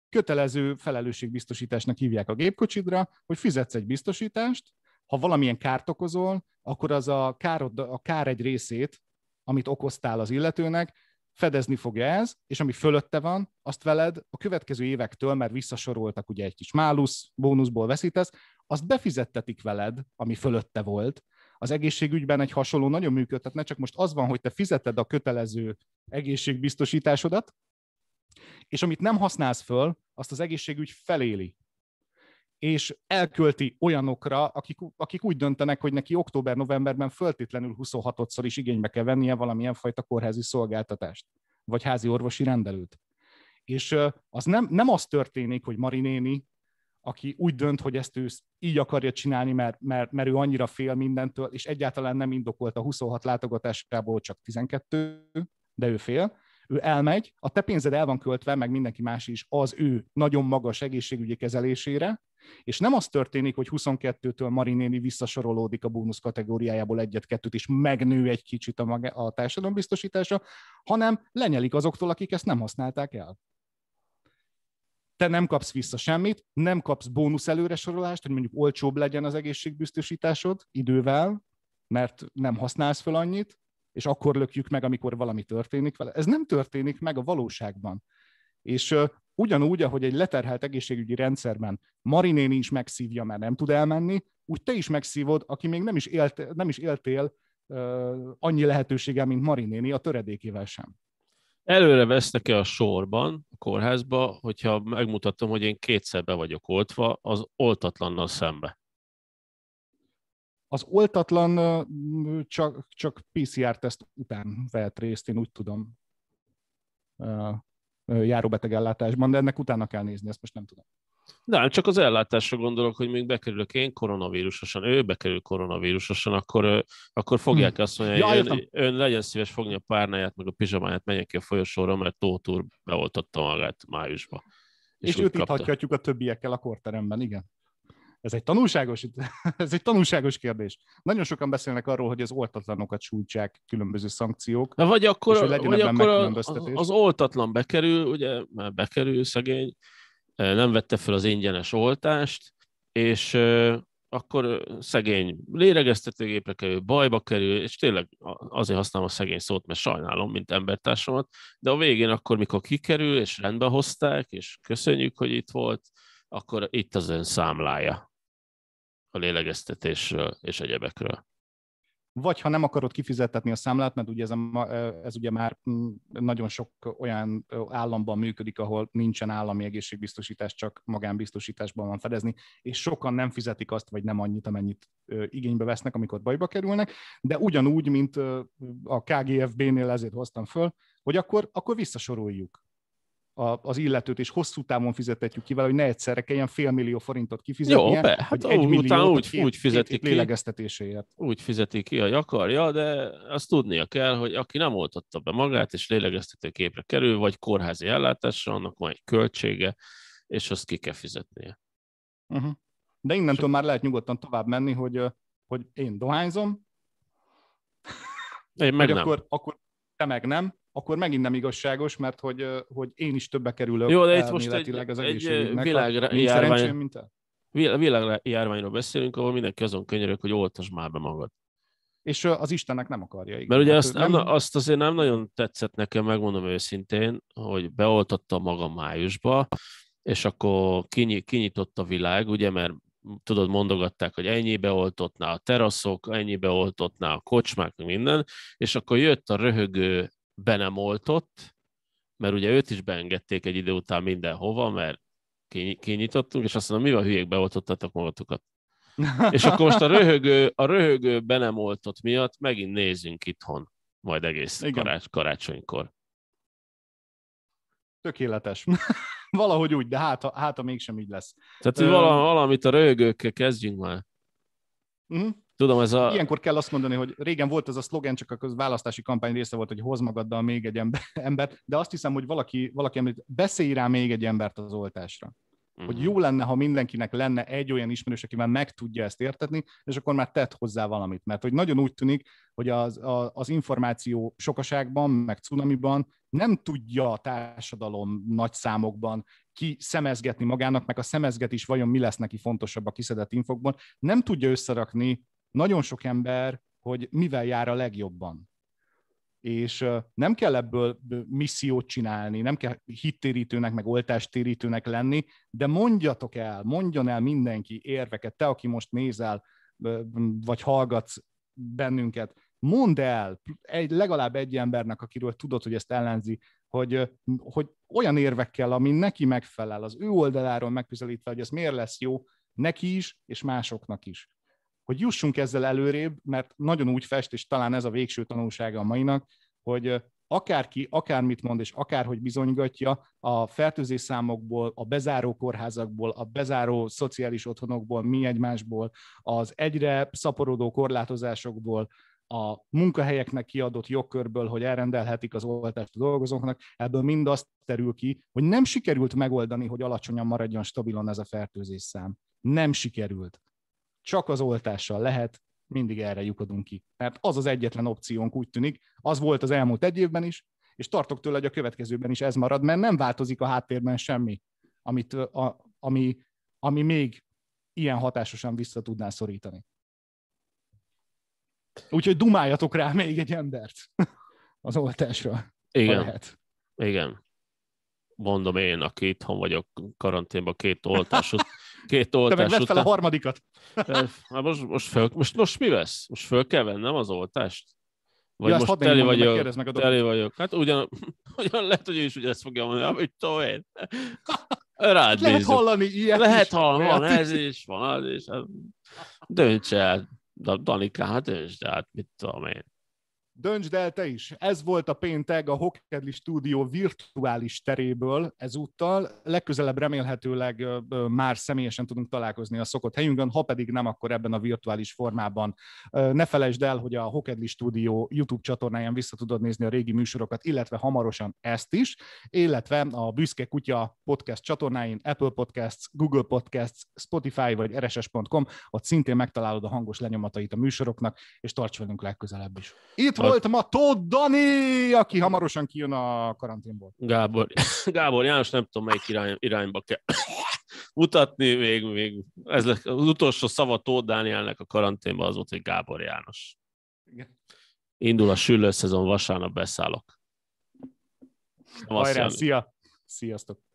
kötelező felelősségbiztosításnak hívják a gépkocsidra, hogy fizetsz egy biztosítást, ha valamilyen kárt okozol, akkor az a, károd, a kár egy részét, amit okoztál az illetőnek, fedezni fogja ez, és ami fölötte van, azt veled a következő évektől, mert visszasoroltak ugye egy kis málusz, bónuszból veszítesz, azt befizettetik veled, ami fölötte volt. Az egészségügyben egy hasonló nagyon működtetne, csak most az van, hogy te fizeted a kötelező egészségbiztosításodat, és amit nem használsz föl, azt az egészségügy feléli és elkölti olyanokra, akik, akik úgy döntenek, hogy neki október-novemberben föltétlenül 26-szor is igénybe kell vennie valamilyen fajta kórházi szolgáltatást, vagy házi orvosi rendelőt. És az nem, nem az történik, hogy Marinéni, aki úgy dönt, hogy ezt ő így akarja csinálni, mert, mert, mert ő annyira fél mindentől, és egyáltalán nem indokolt a 26 látogatásából csak 12, de ő fél, ő elmegy, a te pénzed el van költve, meg mindenki más is az ő nagyon magas egészségügyi kezelésére, és nem az történik, hogy 22-től Marinéni visszasorolódik a bónusz kategóriájából egyet-kettőt, és megnő egy kicsit a, maga, a biztosítása, hanem lenyelik azoktól, akik ezt nem használták el te nem kapsz vissza semmit, nem kapsz bónusz előresorolást, hogy mondjuk olcsóbb legyen az egészségbiztosításod idővel, mert nem használsz fel annyit, és akkor lökjük meg, amikor valami történik vele. Ez nem történik meg a valóságban. És ugyanúgy, ahogy egy leterhelt egészségügyi rendszerben Marinéni is megszívja, mert nem tud elmenni, úgy te is megszívod, aki még nem is, élt, nem is éltél annyi lehetősége, mint Marinéni, a töredékével sem. Előre vesznek-e a sorban, a kórházba, hogyha megmutatom, hogy én kétszer be vagyok oltva, az oltatlannal szembe? Az oltatlan csak, csak PCR-teszt után vehet részt, én úgy tudom járóbetegellátásban, de ennek utána kell nézni, ezt most nem tudom. De hát csak az ellátásra gondolok, hogy még bekerülök én koronavírusosan, ő bekerül koronavírusosan, akkor, akkor fogják hmm. azt mondani, ja, ön, ön, legyen szíves fogni a párnáját, meg a pizsamáját, menjen ki a folyosóra, mert Tóth úr beoltatta magát májusba. És, és őt kapta. itt a többiekkel a korteremben, igen. Ez egy tanulságos, ez egy tanulságos kérdés. Nagyon sokan beszélnek arról, hogy az oltatlanokat sújtsák különböző szankciók. Na vagy akkor, és hogy legyen vagy akkor az, az oltatlan bekerül, ugye már bekerül szegény, nem vette fel az ingyenes oltást, és akkor szegény léregeztetőgépre kerül, bajba kerül, és tényleg azért használom a szegény szót, mert sajnálom, mint embertársamat, de a végén akkor, mikor kikerül, és rendbe hozták, és köszönjük, hogy itt volt, akkor itt az ön számlája a lélegeztetésről és egyebekről. Vagy ha nem akarod kifizetni a számlát, mert ugye ez, a, e, ez ugye már mm, nagyon sok olyan államban működik, ahol nincsen állami egészségbiztosítás, csak magánbiztosításban van fedezni, és sokan nem fizetik azt, vagy nem annyit, amennyit igénybe vesznek, amikor bajba kerülnek, de ugyanúgy, mint a KGFB-nél ezért hoztam föl, hogy akkor, akkor visszasoroljuk a, az illetőt, és hosszú távon fizetetjük ki vele, hogy ne egyszerre kelljen fél millió forintot kifizetni. Jó, be, hát egy millió, után úgy, két, úgy fizeti két, lélegeztetéséért. Úgy fizeti ki, a akarja, de azt tudnia kell, hogy aki nem oltatta be magát, és lélegeztető képre kerül, vagy kórházi ellátásra, annak van egy költsége, és azt ki kell fizetnie. Uh-huh. De innentől már lehet nyugodtan tovább menni, hogy, hogy én dohányzom, én meg nem. Akkor, akkor te meg nem, akkor megint nem igazságos, mert hogy, hogy én is többe kerülök Jó, de itt most egy, az egy világra, nincs járvány, mint világjárványról beszélünk, ahol mindenki azon könyörök, hogy oltasd már be magad. És az Istennek nem akarja. Igen. Mert ugye hát azt, nem... azt azért nem nagyon tetszett nekem, megmondom őszintén, hogy beoltatta magam májusba, és akkor kinyi, kinyitott a világ, ugye, mert tudod, mondogatták, hogy ennyi beoltottná a teraszok, ennyi beoltottná a kocsmák, minden, és akkor jött a röhögő be nem oltott, mert ugye őt is beengedték egy idő után mindenhova, mert kinyitottunk, és azt mondom, van, hülyék beoltottatok magatokat. és akkor most a röhögő, a röhögő be nem oltott miatt megint nézzünk itthon, majd egész Karács, karácsonykor. Tökéletes. Valahogy úgy, de hát, hát mégsem így lesz. Tehát, hogy Ö... valamit a röhögőkkel kezdjünk már. Uh-huh. Tudom, ez a... Ilyenkor kell azt mondani, hogy régen volt ez a szlogen, csak a választási kampány része volt, hogy hoz magaddal még egy embert, de azt hiszem, hogy valaki, valaki említ, beszélj rá még egy embert az oltásra. Uh-huh. Hogy mhm. jó lenne, ha mindenkinek lenne egy olyan ismerős, akivel meg tudja ezt értetni, és akkor már tett hozzá valamit. Mert hogy nagyon úgy tűnik, hogy az, a, az információ sokaságban, meg cunamiban nem tudja a társadalom nagy számokban ki szemezgetni magának, meg a is, vajon mi lesz neki fontosabb a kiszedett infokban, nem tudja összerakni nagyon sok ember, hogy mivel jár a legjobban. És nem kell ebből missziót csinálni, nem kell hittérítőnek, meg oltástérítőnek lenni, de mondjatok el, mondjon el mindenki érveket, te, aki most nézel, vagy hallgatsz bennünket, mondd el egy, legalább egy embernek, akiről tudod, hogy ezt ellenzi, hogy, hogy olyan érvekkel, ami neki megfelel, az ő oldaláról megközelítve, hogy ez miért lesz jó neki is, és másoknak is hogy jussunk ezzel előrébb, mert nagyon úgy fest, és talán ez a végső tanulsága a mainak, hogy akárki akármit mond és akárhogy bizonygatja, a fertőzés számokból, a bezáró kórházakból, a bezáró szociális otthonokból, mi egymásból, az egyre szaporodó korlátozásokból, a munkahelyeknek kiadott jogkörből, hogy elrendelhetik az oltást a dolgozóknak, ebből mind azt terül ki, hogy nem sikerült megoldani, hogy alacsonyan maradjon stabilan ez a fertőzés szám. Nem sikerült csak az oltással lehet, mindig erre lyukodunk ki. Mert az az egyetlen opciónk úgy tűnik, az volt az elmúlt egy évben is, és tartok tőle, hogy a következőben is ez marad, mert nem változik a háttérben semmi, amit, a, ami, ami még ilyen hatásosan vissza tudná szorítani. Úgyhogy dumáljatok rá még egy embert az oltásra. Igen. Lehet. Igen. Mondom én, aki itthon vagyok karanténban két oltás, két oltás Te meg vedd fel a harmadikat. Na hát most, most, föl, most, most mi lesz? Most föl kell vennem az oltást? Vagy ja, most teli vagyok, meg, a teli vagyok. Hát ugyan, ugyan lehet, hogy ő is ugye ezt fogja mondani, amit ah, tudom én. Rád lehet nézzük. hallani ilyet Lehet hallani, van ez is, van az is. Hát döntse el, Danika, hát döntse hát mit tudom én. Döntsd el te is! Ez volt a péntek a Hokkedli stúdió virtuális teréből ezúttal. Legközelebb remélhetőleg már személyesen tudunk találkozni a szokott helyünkön, ha pedig nem, akkor ebben a virtuális formában. Ne felejtsd el, hogy a Hokkedli stúdió YouTube csatornáján vissza tudod nézni a régi műsorokat, illetve hamarosan ezt is, illetve a Büszke Kutya podcast csatornáin, Apple Podcasts, Google Podcasts, Spotify vagy rss.com, ott szintén megtalálod a hangos lenyomatait a műsoroknak, és tarts velünk legközelebb is. Itt volt ma Tóth Dani, aki hamarosan kijön a karanténból. Gábor, Gábor János, nem tudom, melyik irány, irányba kell mutatni, még, még ez az utolsó szava Tóth Dánielnek a karanténban az volt, hogy Gábor János. Igen. Indul a süllőszezon, vasárnap beszállok. Hajrá, szia! Sziasztok!